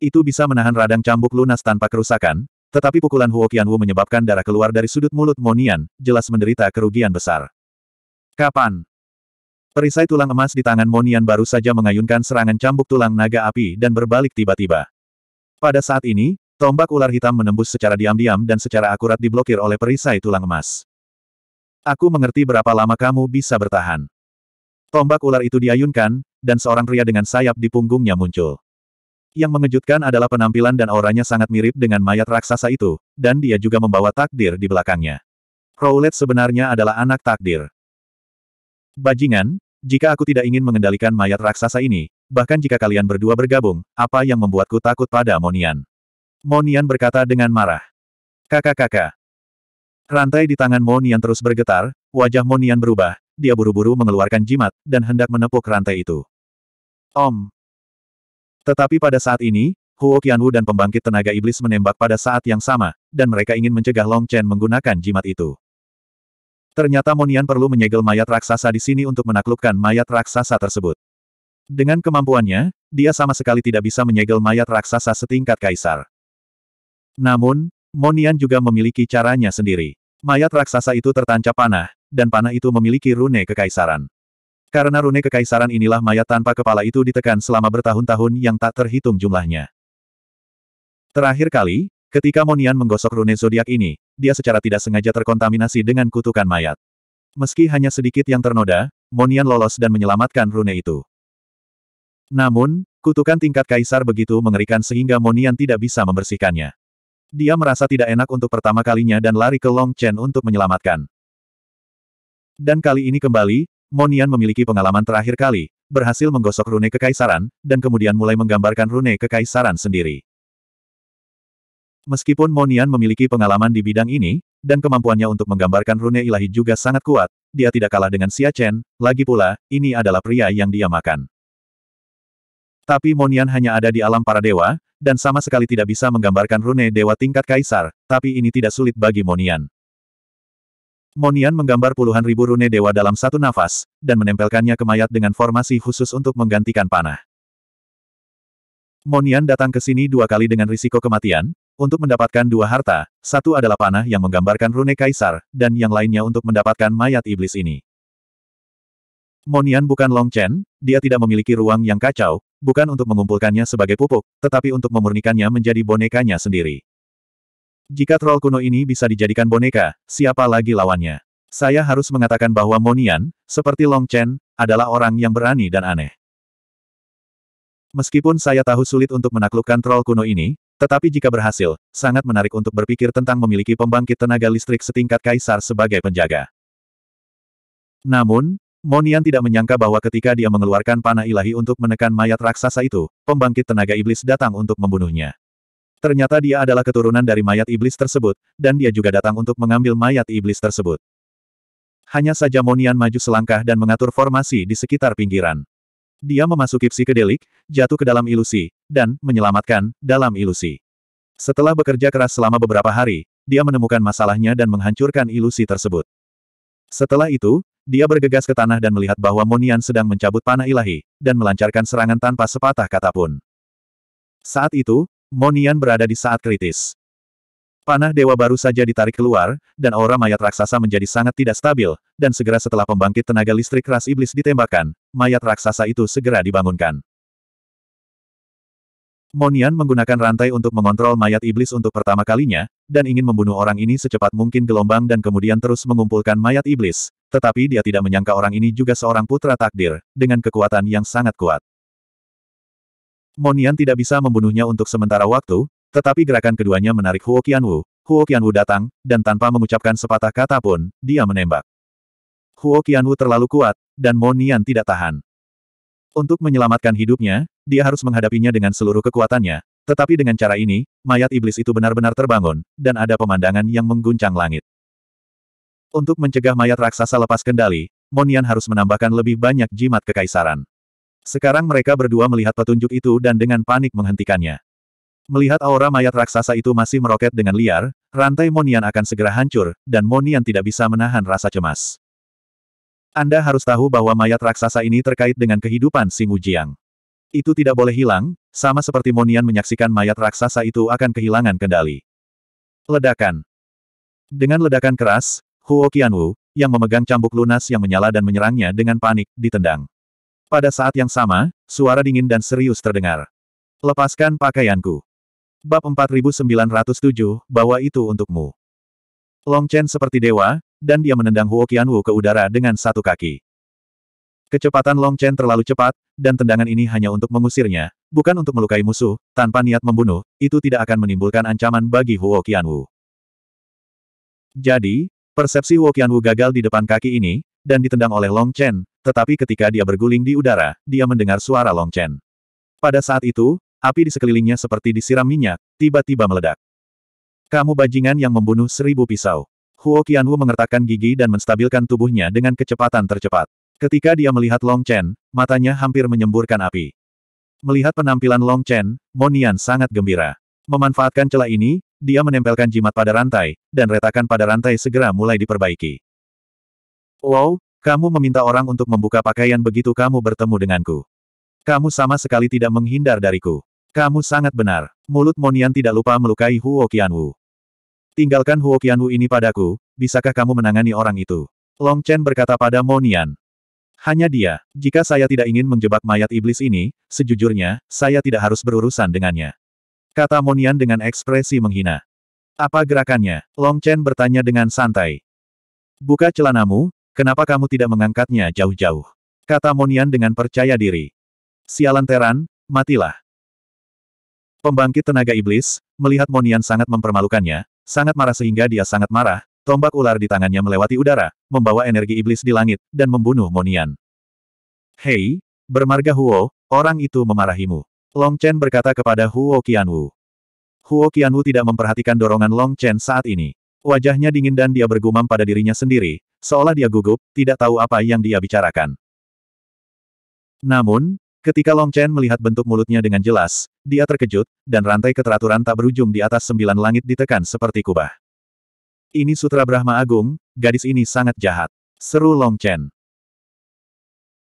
Itu bisa menahan radang cambuk lunas tanpa kerusakan, tetapi pukulan Huo Qianwu menyebabkan darah keluar dari sudut mulut Monian, jelas menderita kerugian besar. Kapan? Perisai tulang emas di tangan Monian baru saja mengayunkan serangan cambuk tulang naga api dan berbalik tiba-tiba. Pada saat ini, tombak ular hitam menembus secara diam-diam dan secara akurat diblokir oleh perisai tulang emas. Aku mengerti berapa lama kamu bisa bertahan. Tombak ular itu diayunkan, dan seorang pria dengan sayap di punggungnya muncul. Yang mengejutkan adalah penampilan dan auranya sangat mirip dengan mayat raksasa itu, dan dia juga membawa takdir di belakangnya. Rowlet sebenarnya adalah anak takdir. Bajingan, jika aku tidak ingin mengendalikan mayat raksasa ini, bahkan jika kalian berdua bergabung, apa yang membuatku takut pada Monian? Monian berkata dengan marah. Kakak-kakak. Rantai di tangan Monian terus bergetar, wajah Monian berubah, dia buru-buru mengeluarkan jimat, dan hendak menepuk rantai itu. Om, tetapi pada saat ini, Huo Qianwu dan pembangkit tenaga iblis menembak pada saat yang sama, dan mereka ingin mencegah Long Chen menggunakan jimat itu. Ternyata Monian perlu menyegel mayat raksasa di sini untuk menaklukkan mayat raksasa tersebut. Dengan kemampuannya, dia sama sekali tidak bisa menyegel mayat raksasa setingkat kaisar. Namun, Monian juga memiliki caranya sendiri. Mayat raksasa itu tertancap panah, dan panah itu memiliki rune kekaisaran. Karena rune kekaisaran inilah mayat tanpa kepala itu ditekan selama bertahun-tahun yang tak terhitung jumlahnya. Terakhir kali, ketika Monian menggosok rune zodiak ini, dia secara tidak sengaja terkontaminasi dengan kutukan mayat. Meski hanya sedikit yang ternoda, Monian lolos dan menyelamatkan rune itu. Namun, kutukan tingkat kaisar begitu mengerikan sehingga Monian tidak bisa membersihkannya. Dia merasa tidak enak untuk pertama kalinya dan lari ke Long Chen untuk menyelamatkan. Dan kali ini kembali, Monian memiliki pengalaman terakhir kali, berhasil menggosok rune kekaisaran, dan kemudian mulai menggambarkan rune kekaisaran sendiri. Meskipun Monian memiliki pengalaman di bidang ini, dan kemampuannya untuk menggambarkan rune ilahi juga sangat kuat, dia tidak kalah dengan Xia Chen, lagi pula, ini adalah pria yang dia makan. Tapi Monian hanya ada di alam para dewa, dan sama sekali tidak bisa menggambarkan rune dewa tingkat kaisar, tapi ini tidak sulit bagi Monian. Monian menggambar puluhan ribu rune dewa dalam satu nafas, dan menempelkannya ke mayat dengan formasi khusus untuk menggantikan panah. Monian datang ke sini dua kali dengan risiko kematian, untuk mendapatkan dua harta, satu adalah panah yang menggambarkan rune kaisar, dan yang lainnya untuk mendapatkan mayat iblis ini. Monian bukan Long Chen, dia tidak memiliki ruang yang kacau, bukan untuk mengumpulkannya sebagai pupuk, tetapi untuk memurnikannya menjadi bonekanya sendiri. Jika troll kuno ini bisa dijadikan boneka, siapa lagi lawannya? Saya harus mengatakan bahwa Monian, seperti Long Chen, adalah orang yang berani dan aneh. Meskipun saya tahu sulit untuk menaklukkan troll kuno ini, tetapi jika berhasil, sangat menarik untuk berpikir tentang memiliki pembangkit tenaga listrik setingkat kaisar sebagai penjaga. Namun, Monian tidak menyangka bahwa ketika dia mengeluarkan panah ilahi untuk menekan mayat raksasa itu, pembangkit tenaga iblis datang untuk membunuhnya. Ternyata dia adalah keturunan dari mayat iblis tersebut, dan dia juga datang untuk mengambil mayat iblis tersebut. Hanya saja Monian maju selangkah dan mengatur formasi di sekitar pinggiran. Dia memasuki psikedelik, jatuh ke dalam ilusi, dan menyelamatkan dalam ilusi. Setelah bekerja keras selama beberapa hari, dia menemukan masalahnya dan menghancurkan ilusi tersebut. Setelah itu, dia bergegas ke tanah dan melihat bahwa Monian sedang mencabut panah ilahi, dan melancarkan serangan tanpa sepatah kata pun. Saat itu, Monian berada di saat kritis. Panah dewa baru saja ditarik keluar, dan aura mayat raksasa menjadi sangat tidak stabil, dan segera setelah pembangkit tenaga listrik ras iblis ditembakkan, mayat raksasa itu segera dibangunkan. Monian menggunakan rantai untuk mengontrol mayat iblis untuk pertama kalinya, dan ingin membunuh orang ini secepat mungkin gelombang dan kemudian terus mengumpulkan mayat iblis, tetapi dia tidak menyangka orang ini juga seorang putra takdir, dengan kekuatan yang sangat kuat. Monian tidak bisa membunuhnya untuk sementara waktu, tetapi gerakan keduanya menarik Huo Qianwu. Huo Qianwu datang, dan tanpa mengucapkan sepatah kata pun, dia menembak. Huo Qianwu terlalu kuat, dan Monian tidak tahan. Untuk menyelamatkan hidupnya, dia harus menghadapinya dengan seluruh kekuatannya, tetapi dengan cara ini, mayat iblis itu benar-benar terbangun, dan ada pemandangan yang mengguncang langit. Untuk mencegah mayat raksasa lepas kendali, Monian harus menambahkan lebih banyak jimat kekaisaran. Sekarang mereka berdua melihat petunjuk itu dan dengan panik menghentikannya. Melihat aura mayat raksasa itu masih meroket dengan liar, rantai Monian akan segera hancur, dan Monian tidak bisa menahan rasa cemas. Anda harus tahu bahwa mayat raksasa ini terkait dengan kehidupan si Mujiang. Itu tidak boleh hilang, sama seperti Monian menyaksikan mayat raksasa itu akan kehilangan kendali. Ledakan. Dengan ledakan keras, Huo Qianwu, yang memegang cambuk lunas yang menyala dan menyerangnya dengan panik, ditendang. Pada saat yang sama, suara dingin dan serius terdengar. Lepaskan pakaianku. Bab 4907, bawa itu untukmu. Long Chen seperti dewa, dan dia menendang Huo Qianwu ke udara dengan satu kaki. Kecepatan Long Chen terlalu cepat, dan tendangan ini hanya untuk mengusirnya, bukan untuk melukai musuh, tanpa niat membunuh, itu tidak akan menimbulkan ancaman bagi Huo Qianwu. Jadi, persepsi Huo Qianwu gagal di depan kaki ini, dan ditendang oleh Long Chen, tetapi ketika dia berguling di udara, dia mendengar suara Long Chen. Pada saat itu, api di sekelilingnya seperti disiram minyak, tiba-tiba meledak. Kamu bajingan yang membunuh seribu pisau. Huo Qianwu mengertakkan gigi dan menstabilkan tubuhnya dengan kecepatan tercepat. Ketika dia melihat Long Chen, matanya hampir menyemburkan api. Melihat penampilan Long Chen, Monian sangat gembira. Memanfaatkan celah ini, dia menempelkan jimat pada rantai, dan retakan pada rantai segera mulai diperbaiki. Wow, kamu meminta orang untuk membuka pakaian begitu kamu bertemu denganku. Kamu sama sekali tidak menghindar dariku. Kamu sangat benar. Mulut Monian tidak lupa melukai Huo Qianwu. Tinggalkan Huo Qianwu ini padaku, bisakah kamu menangani orang itu? Long Chen berkata pada Monian. Hanya dia. Jika saya tidak ingin menjebak mayat iblis ini, sejujurnya, saya tidak harus berurusan dengannya. Kata Monian dengan ekspresi menghina. Apa gerakannya? Long Chen bertanya dengan santai. Buka celanamu, Kenapa kamu tidak mengangkatnya jauh-jauh? Kata Monian dengan percaya diri. Sialan Teran, matilah. Pembangkit tenaga iblis, melihat Monian sangat mempermalukannya, sangat marah sehingga dia sangat marah, tombak ular di tangannya melewati udara, membawa energi iblis di langit, dan membunuh Monian. Hei, bermarga Huo, orang itu memarahimu. Long Chen berkata kepada Huo Qianwu. Huo Qianwu tidak memperhatikan dorongan Long Chen saat ini. Wajahnya dingin dan dia bergumam pada dirinya sendiri, Seolah dia gugup, tidak tahu apa yang dia bicarakan. Namun, ketika Long Chen melihat bentuk mulutnya dengan jelas, dia terkejut, dan rantai keteraturan tak berujung di atas sembilan langit ditekan seperti kubah. Ini Sutra Brahma Agung, gadis ini sangat jahat. Seru Long Chen.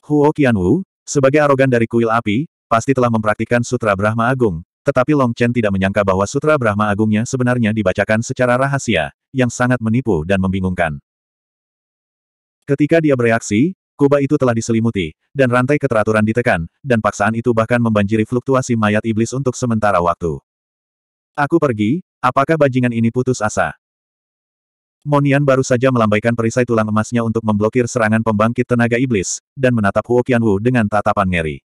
Huo Qianwu, sebagai arogan dari kuil api, pasti telah mempraktikkan Sutra Brahma Agung, tetapi Long Chen tidak menyangka bahwa Sutra Brahma Agungnya sebenarnya dibacakan secara rahasia, yang sangat menipu dan membingungkan. Ketika dia bereaksi, kubah itu telah diselimuti, dan rantai keteraturan ditekan, dan paksaan itu bahkan membanjiri fluktuasi mayat iblis untuk sementara waktu. Aku pergi, apakah bajingan ini putus asa? Monian baru saja melambaikan perisai tulang emasnya untuk memblokir serangan pembangkit tenaga iblis, dan menatap Huo Qianwu dengan tatapan ngeri.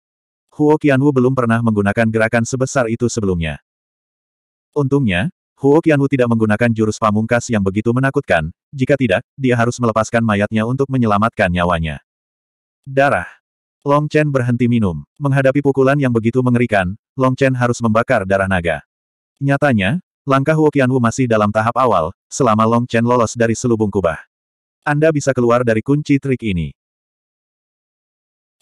Huo Qianwu belum pernah menggunakan gerakan sebesar itu sebelumnya. Untungnya, Huo Qianwu tidak menggunakan jurus pamungkas yang begitu menakutkan, jika tidak, dia harus melepaskan mayatnya untuk menyelamatkan nyawanya. Darah. Long Chen berhenti minum. Menghadapi pukulan yang begitu mengerikan, Long Chen harus membakar darah naga. Nyatanya, langkah Huo Qianwu masih dalam tahap awal, selama Long Chen lolos dari selubung kubah. Anda bisa keluar dari kunci trik ini.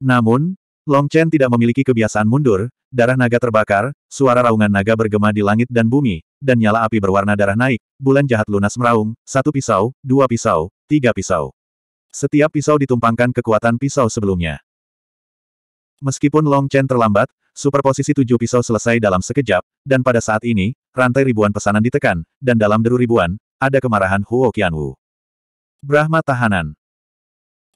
Namun, Long Chen tidak memiliki kebiasaan mundur, darah naga terbakar, suara raungan naga bergema di langit dan bumi, dan nyala api berwarna darah naik, bulan jahat lunas meraung, satu pisau, dua pisau, tiga pisau. Setiap pisau ditumpangkan kekuatan pisau sebelumnya. Meskipun Long Chen terlambat, superposisi tujuh pisau selesai dalam sekejap, dan pada saat ini, rantai ribuan pesanan ditekan, dan dalam deru ribuan, ada kemarahan Huo Qianwu. Brahma tahanan.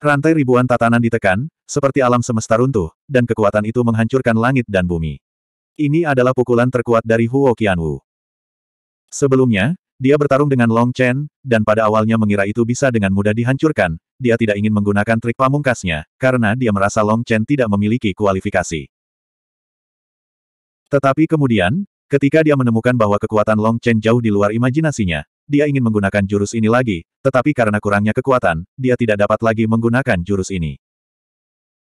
Rantai ribuan tatanan ditekan, seperti alam semesta runtuh, dan kekuatan itu menghancurkan langit dan bumi. Ini adalah pukulan terkuat dari Huo Qianwu. Sebelumnya, dia bertarung dengan Long Chen, dan pada awalnya mengira itu bisa dengan mudah dihancurkan, dia tidak ingin menggunakan trik pamungkasnya, karena dia merasa Long Chen tidak memiliki kualifikasi. Tetapi kemudian, ketika dia menemukan bahwa kekuatan Long Chen jauh di luar imajinasinya, dia ingin menggunakan jurus ini lagi, tetapi karena kurangnya kekuatan, dia tidak dapat lagi menggunakan jurus ini.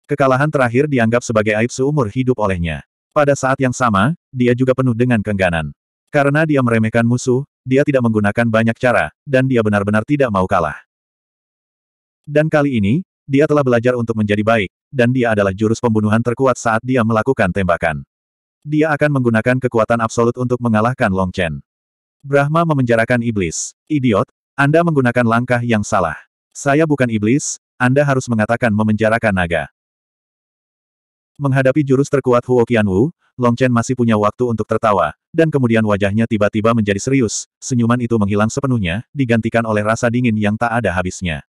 Kekalahan terakhir dianggap sebagai aib seumur hidup olehnya. Pada saat yang sama, dia juga penuh dengan kengganan. Karena dia meremehkan musuh, dia tidak menggunakan banyak cara, dan dia benar-benar tidak mau kalah. Dan kali ini, dia telah belajar untuk menjadi baik, dan dia adalah jurus pembunuhan terkuat saat dia melakukan tembakan. Dia akan menggunakan kekuatan absolut untuk mengalahkan Long Chen. Brahma memenjarakan iblis. Idiot, Anda menggunakan langkah yang salah. Saya bukan iblis, Anda harus mengatakan memenjarakan naga. Menghadapi jurus terkuat Huo Qianwu, Long Chen masih punya waktu untuk tertawa, dan kemudian wajahnya tiba-tiba menjadi serius, senyuman itu menghilang sepenuhnya, digantikan oleh rasa dingin yang tak ada habisnya.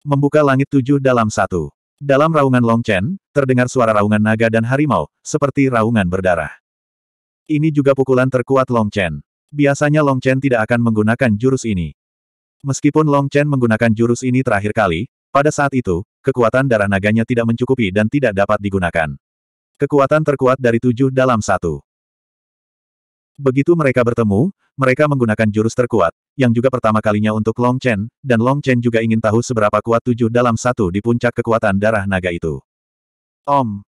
Membuka langit tujuh dalam satu. Dalam raungan Long Chen, terdengar suara raungan naga dan harimau, seperti raungan berdarah. Ini juga pukulan terkuat Long Chen. Biasanya Long Chen tidak akan menggunakan jurus ini. Meskipun Long Chen menggunakan jurus ini terakhir kali, pada saat itu, kekuatan darah naganya tidak mencukupi dan tidak dapat digunakan. Kekuatan terkuat dari tujuh dalam satu. Begitu mereka bertemu, mereka menggunakan jurus terkuat, yang juga pertama kalinya untuk Long Chen, dan Long Chen juga ingin tahu seberapa kuat tujuh dalam satu di puncak kekuatan darah naga itu. Om.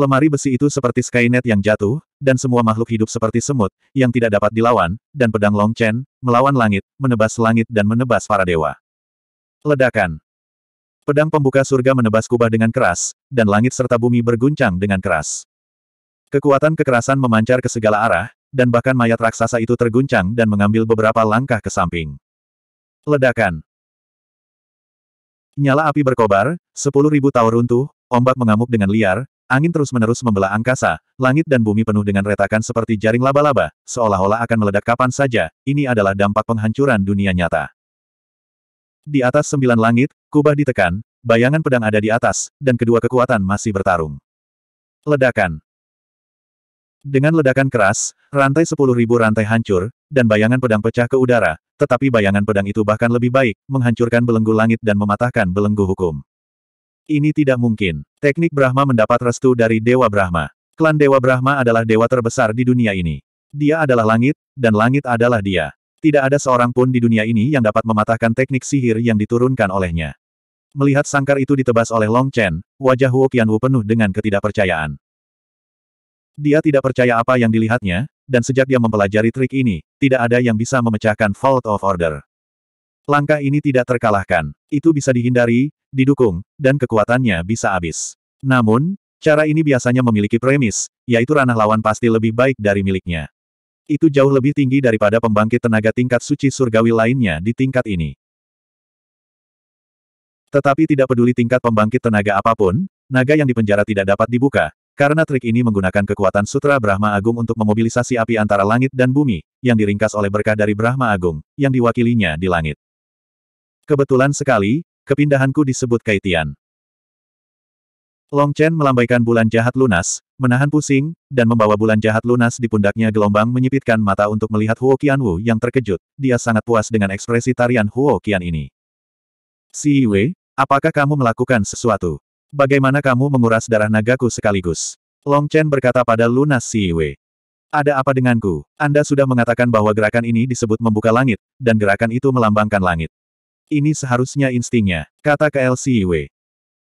Lemari besi itu seperti Skynet yang jatuh, dan semua makhluk hidup seperti semut, yang tidak dapat dilawan, dan pedang Long Chen, melawan langit, menebas langit dan menebas para dewa. Ledakan. Pedang pembuka surga menebas kubah dengan keras, dan langit serta bumi berguncang dengan keras. Kekuatan kekerasan memancar ke segala arah, dan bahkan mayat raksasa itu terguncang dan mengambil beberapa langkah ke samping. Ledakan. Nyala api berkobar, sepuluh ribu tower runtuh, ombak mengamuk dengan liar, angin terus-menerus membelah angkasa, langit dan bumi penuh dengan retakan seperti jaring laba-laba, seolah-olah akan meledak kapan saja, ini adalah dampak penghancuran dunia nyata. Di atas sembilan langit, kubah ditekan, bayangan pedang ada di atas, dan kedua kekuatan masih bertarung. Ledakan Dengan ledakan keras, rantai sepuluh ribu rantai hancur, dan bayangan pedang pecah ke udara, tetapi bayangan pedang itu bahkan lebih baik, menghancurkan belenggu langit dan mematahkan belenggu hukum. Ini tidak mungkin. Teknik Brahma mendapat restu dari Dewa Brahma. Klan Dewa Brahma adalah dewa terbesar di dunia ini. Dia adalah langit, dan langit adalah dia. Tidak ada seorang pun di dunia ini yang dapat mematahkan teknik sihir yang diturunkan olehnya. Melihat sangkar itu ditebas oleh Long Chen, wajah Huo Qianwu penuh dengan ketidakpercayaan. Dia tidak percaya apa yang dilihatnya, dan sejak dia mempelajari trik ini, tidak ada yang bisa memecahkan Fault of Order. Langkah ini tidak terkalahkan. Itu bisa dihindari, didukung, dan kekuatannya bisa habis. Namun, cara ini biasanya memiliki premis, yaitu ranah lawan pasti lebih baik dari miliknya. Itu jauh lebih tinggi daripada pembangkit tenaga tingkat suci surgawi lainnya di tingkat ini. Tetapi tidak peduli tingkat pembangkit tenaga apapun, naga yang dipenjara tidak dapat dibuka, karena trik ini menggunakan kekuatan Sutra Brahma Agung untuk memobilisasi api antara langit dan bumi, yang diringkas oleh berkah dari Brahma Agung, yang diwakilinya di langit. Kebetulan sekali, kepindahanku disebut Kaitian. Long Chen melambaikan bulan jahat lunas, menahan pusing, dan membawa bulan jahat lunas di pundaknya gelombang menyipitkan mata untuk melihat Huo Qianwu yang terkejut, dia sangat puas dengan ekspresi tarian Huo Qian ini. Si Yue, apakah kamu melakukan sesuatu? Bagaimana kamu menguras darah nagaku sekaligus? Long Chen berkata pada lunas Si Yue. Ada apa denganku? Anda sudah mengatakan bahwa gerakan ini disebut membuka langit, dan gerakan itu melambangkan langit. Ini seharusnya instingnya, kata KLCW.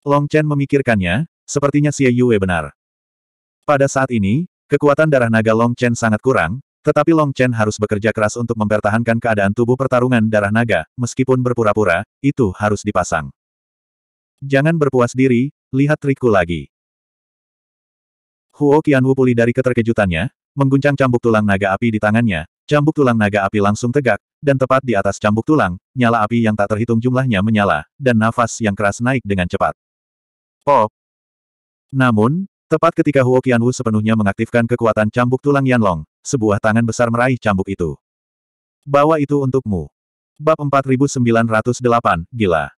Long Chen memikirkannya, sepertinya Xie Yue benar. Pada saat ini, kekuatan darah naga Long Chen sangat kurang, tetapi Long Chen harus bekerja keras untuk mempertahankan keadaan tubuh pertarungan darah naga, meskipun berpura-pura, itu harus dipasang. Jangan berpuas diri, lihat trikku lagi. Huo Qianwu pulih dari keterkejutannya, mengguncang cambuk tulang naga api di tangannya, cambuk tulang naga api langsung tegak, dan tepat di atas cambuk tulang, nyala api yang tak terhitung jumlahnya menyala, dan nafas yang keras naik dengan cepat. Pop! Namun, Tepat ketika Huo Qianwu sepenuhnya mengaktifkan kekuatan cambuk tulang Yanlong, sebuah tangan besar meraih cambuk itu. Bawa itu untukmu. Bab 4908, gila.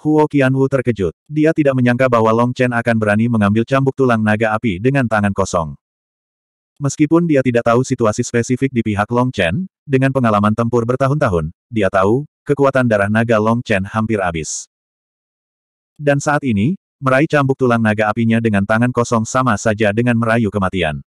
Huo Qianwu terkejut. Dia tidak menyangka bahwa Long Chen akan berani mengambil cambuk tulang naga api dengan tangan kosong. Meskipun dia tidak tahu situasi spesifik di pihak Long Chen, dengan pengalaman tempur bertahun-tahun, dia tahu, kekuatan darah naga Long Chen hampir habis. Dan saat ini, Meraih cambuk tulang naga apinya dengan tangan kosong sama saja dengan merayu kematian.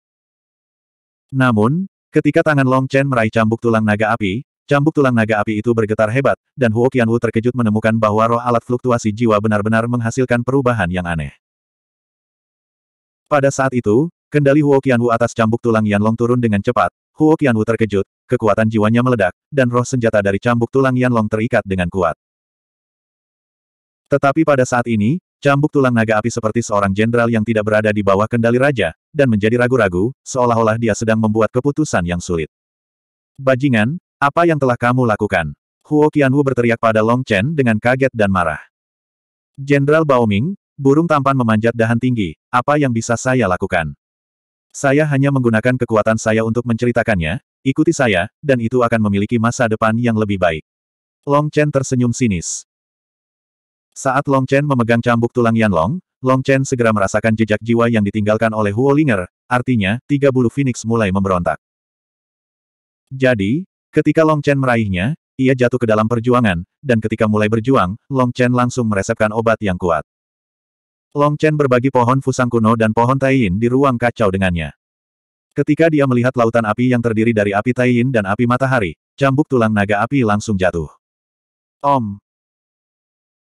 Namun, ketika tangan Long Chen meraih cambuk tulang naga api, cambuk tulang naga api itu bergetar hebat, dan Huo Qianwu terkejut menemukan bahwa roh alat fluktuasi jiwa benar-benar menghasilkan perubahan yang aneh. Pada saat itu, kendali Huo Qianwu atas cambuk tulang Yan Long turun dengan cepat, Huo Qianwu terkejut, kekuatan jiwanya meledak, dan roh senjata dari cambuk tulang Yan Long terikat dengan kuat. Tetapi pada saat ini, Cambuk tulang naga api seperti seorang jenderal yang tidak berada di bawah kendali raja, dan menjadi ragu-ragu, seolah-olah dia sedang membuat keputusan yang sulit. Bajingan, apa yang telah kamu lakukan? Huo Qianwu berteriak pada Long Chen dengan kaget dan marah. Jenderal Baoming, burung tampan memanjat dahan tinggi, apa yang bisa saya lakukan? Saya hanya menggunakan kekuatan saya untuk menceritakannya, ikuti saya, dan itu akan memiliki masa depan yang lebih baik. Long Chen tersenyum sinis. Saat Long Chen memegang cambuk tulang Yanlong, Long Chen segera merasakan jejak jiwa yang ditinggalkan oleh Huo Ling'er. artinya, tiga bulu Phoenix mulai memberontak. Jadi, ketika Long Chen meraihnya, ia jatuh ke dalam perjuangan, dan ketika mulai berjuang, Long Chen langsung meresepkan obat yang kuat. Long Chen berbagi pohon Fusang kuno dan pohon Taiyin di ruang kacau dengannya. Ketika dia melihat lautan api yang terdiri dari api Taiyin dan api matahari, cambuk tulang naga api langsung jatuh. Om,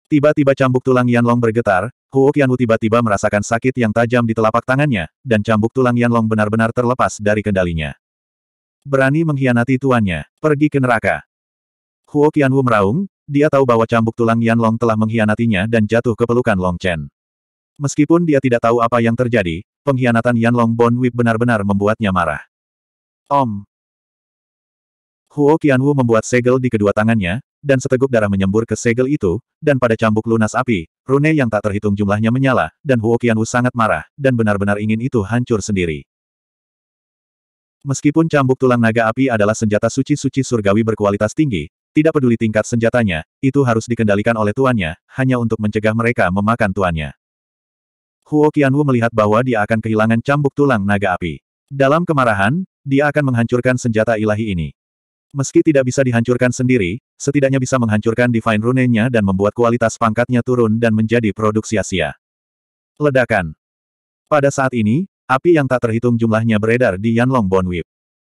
Tiba-tiba cambuk tulang Yanlong bergetar, Huo Qianwu tiba-tiba merasakan sakit yang tajam di telapak tangannya, dan cambuk tulang Yanlong benar-benar terlepas dari kendalinya. Berani mengkhianati tuannya, pergi ke neraka. Huo Qianwu meraung, dia tahu bahwa cambuk tulang Yanlong telah mengkhianatinya dan jatuh ke pelukan Long Chen. Meskipun dia tidak tahu apa yang terjadi, pengkhianatan Yanlong Bon Whip benar-benar membuatnya marah. Om, Huo Qianwu membuat segel di kedua tangannya, dan seteguk darah menyembur ke segel itu, dan pada cambuk lunas api, rune yang tak terhitung jumlahnya menyala, dan Huo Qianwu sangat marah, dan benar-benar ingin itu hancur sendiri. Meskipun cambuk tulang naga api adalah senjata suci-suci surgawi berkualitas tinggi, tidak peduli tingkat senjatanya, itu harus dikendalikan oleh tuannya, hanya untuk mencegah mereka memakan tuannya. Huo Qianwu melihat bahwa dia akan kehilangan cambuk tulang naga api. Dalam kemarahan, dia akan menghancurkan senjata ilahi ini. Meski tidak bisa dihancurkan sendiri, setidaknya bisa menghancurkan Divine Rune-nya dan membuat kualitas pangkatnya turun dan menjadi produk sia-sia. Ledakan. Pada saat ini, api yang tak terhitung jumlahnya beredar di Yanlong Bonwip.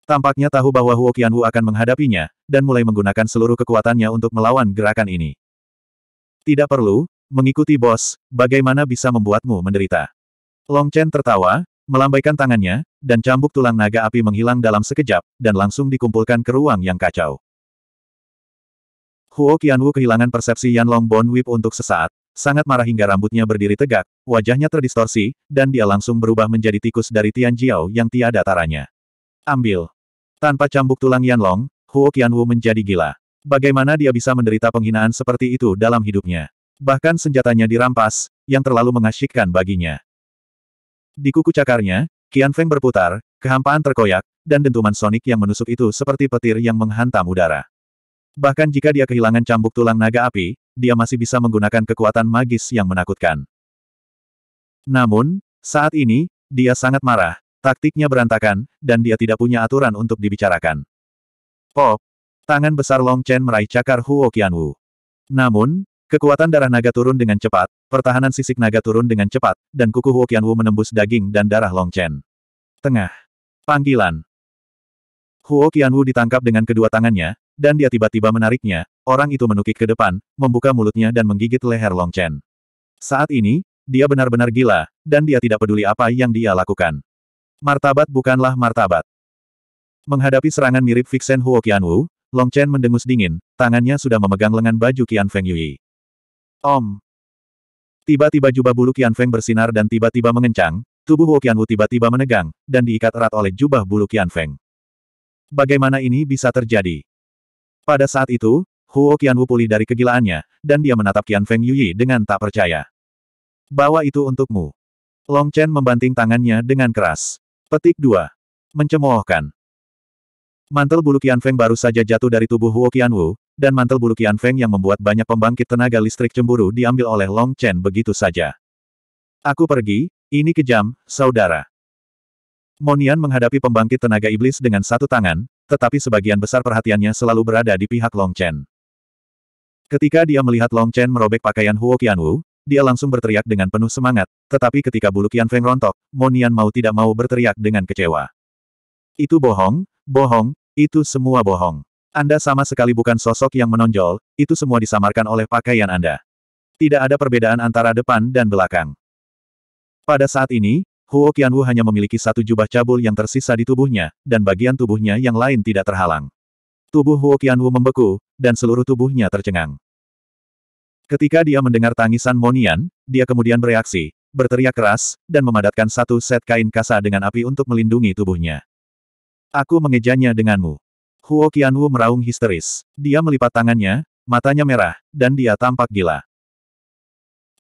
Tampaknya tahu bahwa Huo Qianwu akan menghadapinya, dan mulai menggunakan seluruh kekuatannya untuk melawan gerakan ini. Tidak perlu, mengikuti bos, bagaimana bisa membuatmu menderita? Long Chen tertawa, Melambaikan tangannya, dan cambuk tulang naga api menghilang dalam sekejap, dan langsung dikumpulkan ke ruang yang kacau. Huo Qianwu kehilangan persepsi Yan Long Bon Whip untuk sesaat, sangat marah hingga rambutnya berdiri tegak, wajahnya terdistorsi, dan dia langsung berubah menjadi tikus dari Tian Jiao yang tiada taranya. Ambil. Tanpa cambuk tulang Yan Long, Huo Qianwu menjadi gila. Bagaimana dia bisa menderita penghinaan seperti itu dalam hidupnya? Bahkan senjatanya dirampas, yang terlalu mengasyikkan baginya. Di kuku cakarnya, Qian Feng berputar, kehampaan terkoyak, dan dentuman sonik yang menusuk itu seperti petir yang menghantam udara. Bahkan jika dia kehilangan cambuk tulang naga api, dia masih bisa menggunakan kekuatan magis yang menakutkan. Namun, saat ini, dia sangat marah, taktiknya berantakan, dan dia tidak punya aturan untuk dibicarakan. Pop! Tangan besar Long Chen meraih cakar Huo Qianwu. Namun, Kekuatan darah naga turun dengan cepat, pertahanan sisik naga turun dengan cepat, dan kuku Huo Qianwu menembus daging dan darah Long Chen. Tengah. Panggilan. Huo Qianwu ditangkap dengan kedua tangannya, dan dia tiba-tiba menariknya, orang itu menukik ke depan, membuka mulutnya dan menggigit leher Long Chen. Saat ini, dia benar-benar gila, dan dia tidak peduli apa yang dia lakukan. Martabat bukanlah martabat. Menghadapi serangan mirip Vixen Huo Qianwu, Long Chen mendengus dingin, tangannya sudah memegang lengan baju Qian Feng Yui. Om. Tiba-tiba jubah bulu Feng bersinar dan tiba-tiba mengencang, tubuh Wu Qianwu tiba-tiba menegang, dan diikat erat oleh jubah bulu Feng. Bagaimana ini bisa terjadi? Pada saat itu, Huo Qianwu pulih dari kegilaannya, dan dia menatap Feng Yuyi dengan tak percaya. Bawa itu untukmu. Long Chen membanting tangannya dengan keras. Petik 2. Mencemoohkan. Mantel bulu Feng baru saja jatuh dari tubuh Huo Qianwu, dan mantel bulu Qian Feng yang membuat banyak pembangkit tenaga listrik cemburu diambil oleh Long Chen begitu saja. Aku pergi, ini kejam, saudara. Monian menghadapi pembangkit tenaga iblis dengan satu tangan, tetapi sebagian besar perhatiannya selalu berada di pihak Long Chen. Ketika dia melihat Long Chen merobek pakaian Huo Qianwu, dia langsung berteriak dengan penuh semangat, tetapi ketika bulu Qian Feng rontok, Monian mau tidak mau berteriak dengan kecewa. Itu bohong, bohong, itu semua bohong. Anda sama sekali bukan sosok yang menonjol, itu semua disamarkan oleh pakaian Anda. Tidak ada perbedaan antara depan dan belakang. Pada saat ini, Huo Qianwu hanya memiliki satu jubah cabul yang tersisa di tubuhnya, dan bagian tubuhnya yang lain tidak terhalang. Tubuh Huo Qianwu membeku, dan seluruh tubuhnya tercengang. Ketika dia mendengar tangisan Monian, dia kemudian bereaksi, berteriak keras, dan memadatkan satu set kain kasa dengan api untuk melindungi tubuhnya. Aku mengejanya denganmu. Huo Qianwu meraung histeris. Dia melipat tangannya, matanya merah, dan dia tampak gila.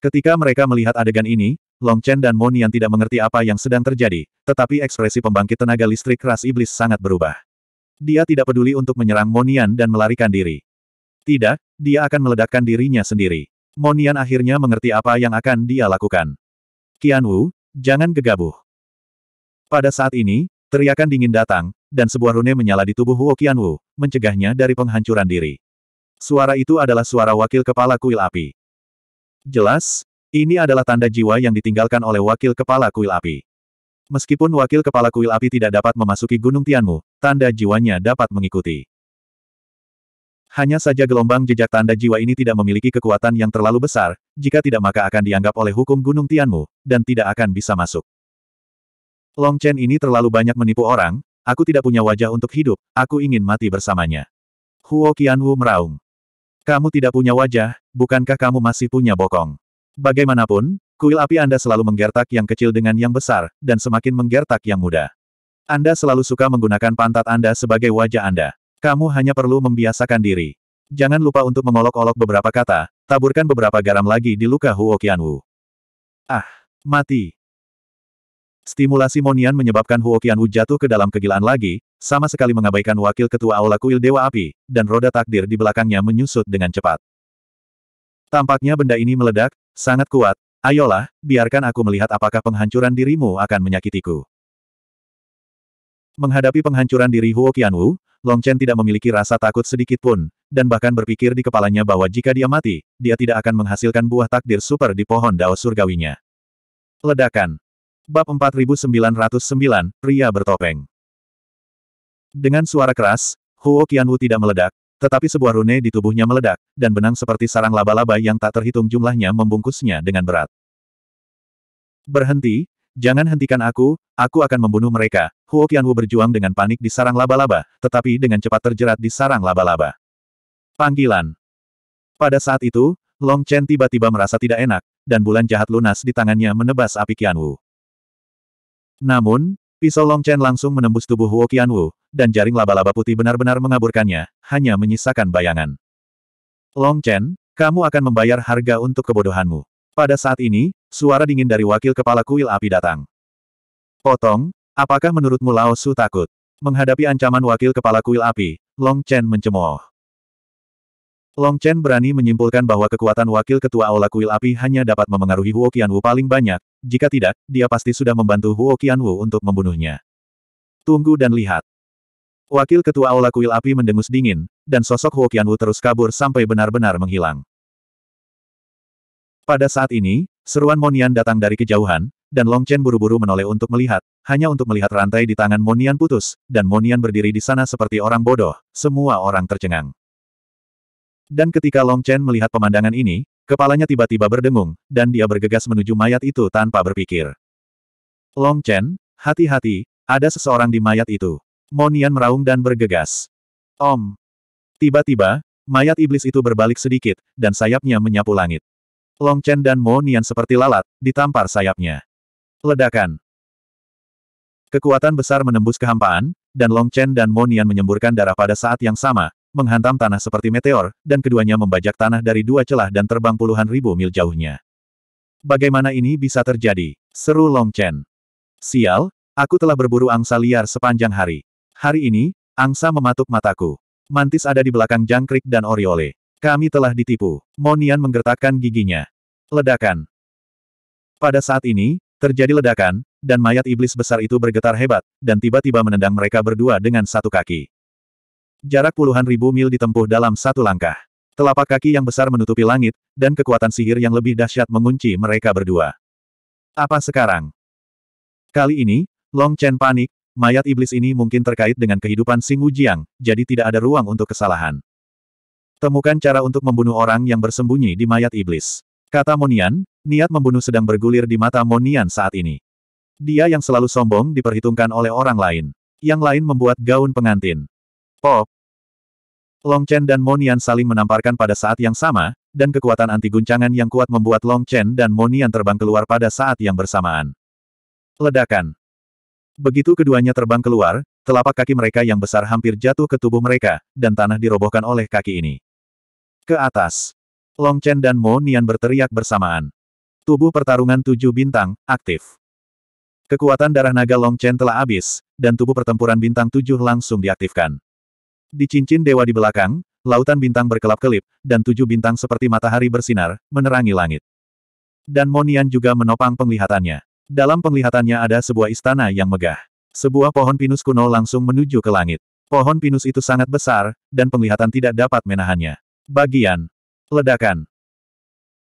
Ketika mereka melihat adegan ini, Long Chen dan Monian tidak mengerti apa yang sedang terjadi, tetapi ekspresi pembangkit tenaga listrik ras iblis sangat berubah. Dia tidak peduli untuk menyerang Monian dan melarikan diri. Tidak, dia akan meledakkan dirinya sendiri. Monian akhirnya mengerti apa yang akan dia lakukan. Qianwu, jangan gegabah. Pada saat ini, teriakan dingin datang, dan sebuah rune menyala di tubuh Huo Qianwu, mencegahnya dari penghancuran diri. Suara itu adalah suara wakil kepala kuil api. Jelas, ini adalah tanda jiwa yang ditinggalkan oleh wakil kepala kuil api. Meskipun wakil kepala kuil api tidak dapat memasuki Gunung Tianmu, tanda jiwanya dapat mengikuti. Hanya saja gelombang jejak tanda jiwa ini tidak memiliki kekuatan yang terlalu besar, jika tidak maka akan dianggap oleh hukum Gunung Tianmu, dan tidak akan bisa masuk. Long Chen ini terlalu banyak menipu orang, Aku tidak punya wajah untuk hidup, aku ingin mati bersamanya. Huo Qianwu meraung. Kamu tidak punya wajah, bukankah kamu masih punya bokong? Bagaimanapun, kuil api Anda selalu menggertak yang kecil dengan yang besar, dan semakin menggertak yang muda. Anda selalu suka menggunakan pantat Anda sebagai wajah Anda. Kamu hanya perlu membiasakan diri. Jangan lupa untuk mengolok-olok beberapa kata, taburkan beberapa garam lagi di luka Huo Qianwu. Ah, mati. Stimulasi Monian menyebabkan Huo Qianwu jatuh ke dalam kegilaan lagi, sama sekali mengabaikan wakil ketua Aula Kuil Dewa Api, dan roda takdir di belakangnya menyusut dengan cepat. Tampaknya benda ini meledak, sangat kuat, ayolah, biarkan aku melihat apakah penghancuran dirimu akan menyakitiku. Menghadapi penghancuran diri Huo Qianwu, Long Chen tidak memiliki rasa takut sedikit pun, dan bahkan berpikir di kepalanya bahwa jika dia mati, dia tidak akan menghasilkan buah takdir super di pohon dao surgawinya. Ledakan Bab 4909, Pria Bertopeng Dengan suara keras, Huo Qianwu tidak meledak, tetapi sebuah rune di tubuhnya meledak, dan benang seperti sarang laba-laba yang tak terhitung jumlahnya membungkusnya dengan berat. Berhenti, jangan hentikan aku, aku akan membunuh mereka. Huo Qianwu berjuang dengan panik di sarang laba-laba, tetapi dengan cepat terjerat di sarang laba-laba. Panggilan. Pada saat itu, Long Chen tiba-tiba merasa tidak enak, dan bulan jahat lunas di tangannya menebas api Qianwu. Namun, pisau Long Chen langsung menembus tubuh Huo Qianwu, dan jaring laba-laba putih benar-benar mengaburkannya, hanya menyisakan bayangan. Long Chen, kamu akan membayar harga untuk kebodohanmu. Pada saat ini, suara dingin dari wakil kepala kuil api datang. Potong, apakah menurutmu Lao Su takut? Menghadapi ancaman wakil kepala kuil api, Long Chen mencemooh. Long Chen berani menyimpulkan bahwa kekuatan wakil ketua Aula Kuil Api hanya dapat memengaruhi Huo Qianwu paling banyak, jika tidak, dia pasti sudah membantu Huo Qianwu untuk membunuhnya. Tunggu dan lihat. Wakil ketua Aula Kuil Api mendengus dingin, dan sosok Huo Qianwu terus kabur sampai benar-benar menghilang. Pada saat ini, seruan Monian datang dari kejauhan, dan Long Chen buru-buru menoleh untuk melihat, hanya untuk melihat rantai di tangan Monian putus, dan Monian berdiri di sana seperti orang bodoh, semua orang tercengang. Dan ketika Long Chen melihat pemandangan ini, kepalanya tiba-tiba berdengung, dan dia bergegas menuju mayat itu tanpa berpikir. Long Chen, hati-hati, ada seseorang di mayat itu. Monian meraung dan bergegas. Om. Tiba-tiba, mayat iblis itu berbalik sedikit, dan sayapnya menyapu langit. Long Chen dan Monian seperti lalat, ditampar sayapnya. Ledakan. Kekuatan besar menembus kehampaan, dan Long Chen dan Monian menyemburkan darah pada saat yang sama, menghantam tanah seperti meteor, dan keduanya membajak tanah dari dua celah dan terbang puluhan ribu mil jauhnya. Bagaimana ini bisa terjadi? Seru Long Chen. Sial, aku telah berburu angsa liar sepanjang hari. Hari ini, angsa mematuk mataku. Mantis ada di belakang jangkrik dan oriole. Kami telah ditipu. Monian menggertakkan giginya. Ledakan. Pada saat ini, terjadi ledakan, dan mayat iblis besar itu bergetar hebat, dan tiba-tiba menendang mereka berdua dengan satu kaki. Jarak puluhan ribu mil ditempuh dalam satu langkah. Telapak kaki yang besar menutupi langit, dan kekuatan sihir yang lebih dahsyat mengunci mereka berdua. Apa sekarang? Kali ini, Long Chen panik, mayat iblis ini mungkin terkait dengan kehidupan Sing Jiang, jadi tidak ada ruang untuk kesalahan. Temukan cara untuk membunuh orang yang bersembunyi di mayat iblis. Kata Monian, niat membunuh sedang bergulir di mata Monian saat ini. Dia yang selalu sombong diperhitungkan oleh orang lain. Yang lain membuat gaun pengantin. Pop! Long Chen dan Monian saling menamparkan pada saat yang sama, dan kekuatan anti guncangan yang kuat membuat Long Chen dan Monian terbang keluar pada saat yang bersamaan. Ledakan. Begitu keduanya terbang keluar, telapak kaki mereka yang besar hampir jatuh ke tubuh mereka, dan tanah dirobohkan oleh kaki ini. Ke atas. Long Chen dan Mo Nian berteriak bersamaan. Tubuh pertarungan tujuh bintang, aktif. Kekuatan darah naga Long Chen telah habis, dan tubuh pertempuran bintang tujuh langsung diaktifkan. Di cincin dewa di belakang, lautan bintang berkelap-kelip, dan tujuh bintang seperti matahari bersinar, menerangi langit. Dan Monian juga menopang penglihatannya. Dalam penglihatannya ada sebuah istana yang megah. Sebuah pohon pinus kuno langsung menuju ke langit. Pohon pinus itu sangat besar, dan penglihatan tidak dapat menahannya. Bagian. Ledakan.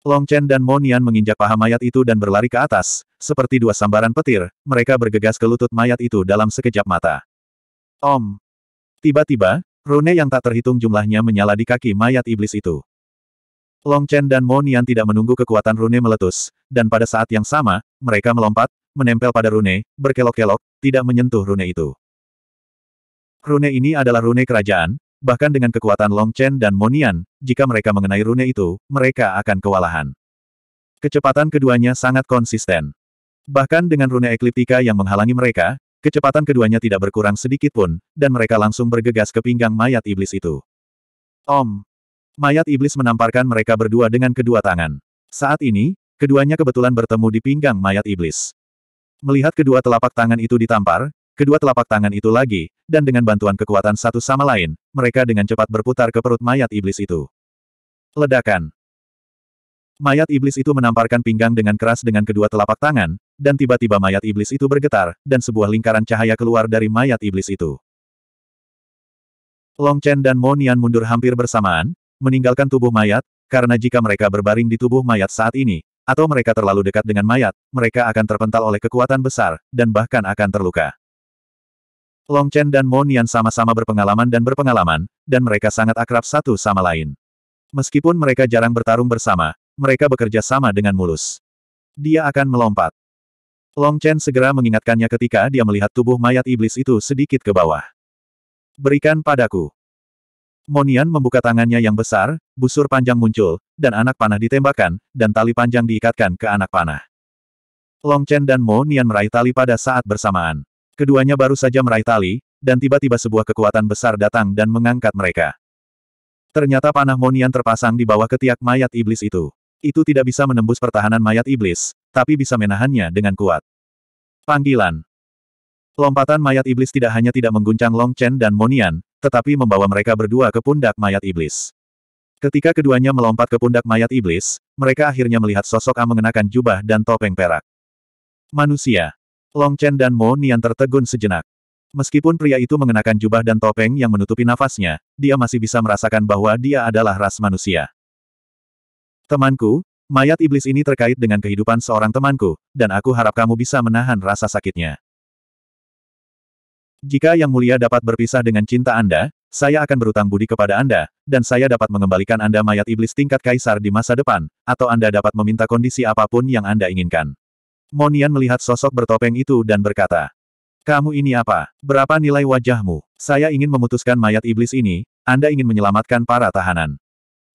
Long Chen dan Monian menginjak paha mayat itu dan berlari ke atas, seperti dua sambaran petir, mereka bergegas ke lutut mayat itu dalam sekejap mata. Om. Tiba-tiba, Rune yang tak terhitung jumlahnya menyala di kaki mayat iblis itu. Long Chen dan Mo Nian tidak menunggu kekuatan rune meletus, dan pada saat yang sama, mereka melompat, menempel pada rune, berkelok-kelok, tidak menyentuh rune itu. Rune ini adalah rune kerajaan, bahkan dengan kekuatan Long Chen dan Mo Nian, jika mereka mengenai rune itu, mereka akan kewalahan. Kecepatan keduanya sangat konsisten. Bahkan dengan rune ekliptika yang menghalangi mereka, Kecepatan keduanya tidak berkurang sedikit pun, dan mereka langsung bergegas ke pinggang mayat iblis itu. Om! Mayat iblis menamparkan mereka berdua dengan kedua tangan. Saat ini, keduanya kebetulan bertemu di pinggang mayat iblis. Melihat kedua telapak tangan itu ditampar, kedua telapak tangan itu lagi, dan dengan bantuan kekuatan satu sama lain, mereka dengan cepat berputar ke perut mayat iblis itu. Ledakan! Mayat iblis itu menamparkan pinggang dengan keras dengan kedua telapak tangan, dan tiba-tiba mayat iblis itu bergetar, dan sebuah lingkaran cahaya keluar dari mayat iblis itu. Long Chen dan Mo Nian mundur hampir bersamaan, meninggalkan tubuh mayat, karena jika mereka berbaring di tubuh mayat saat ini, atau mereka terlalu dekat dengan mayat, mereka akan terpental oleh kekuatan besar, dan bahkan akan terluka. Long Chen dan Mo Nian sama-sama berpengalaman dan berpengalaman, dan mereka sangat akrab satu sama lain. Meskipun mereka jarang bertarung bersama, mereka bekerja sama dengan mulus. Dia akan melompat. Long Chen segera mengingatkannya ketika dia melihat tubuh mayat iblis itu sedikit ke bawah. Berikan padaku. Monian membuka tangannya yang besar, busur panjang muncul, dan anak panah ditembakkan, dan tali panjang diikatkan ke anak panah. Long Chen dan Monian meraih tali pada saat bersamaan. Keduanya baru saja meraih tali, dan tiba-tiba sebuah kekuatan besar datang dan mengangkat mereka. Ternyata panah Monian terpasang di bawah ketiak mayat iblis itu. Itu tidak bisa menembus pertahanan mayat iblis, tapi bisa menahannya dengan kuat. Panggilan Lompatan mayat iblis tidak hanya tidak mengguncang Long Chen dan Monian, tetapi membawa mereka berdua ke pundak mayat iblis. Ketika keduanya melompat ke pundak mayat iblis, mereka akhirnya melihat sosok A mengenakan jubah dan topeng perak. Manusia. Long Chen dan Monian tertegun sejenak. Meskipun pria itu mengenakan jubah dan topeng yang menutupi nafasnya, dia masih bisa merasakan bahwa dia adalah ras manusia. Temanku, mayat iblis ini terkait dengan kehidupan seorang temanku, dan aku harap kamu bisa menahan rasa sakitnya. Jika Yang Mulia dapat berpisah dengan cinta Anda, saya akan berutang budi kepada Anda, dan saya dapat mengembalikan Anda mayat iblis tingkat kaisar di masa depan, atau Anda dapat meminta kondisi apapun yang Anda inginkan. Monian melihat sosok bertopeng itu dan berkata, Kamu ini apa? Berapa nilai wajahmu? Saya ingin memutuskan mayat iblis ini, Anda ingin menyelamatkan para tahanan.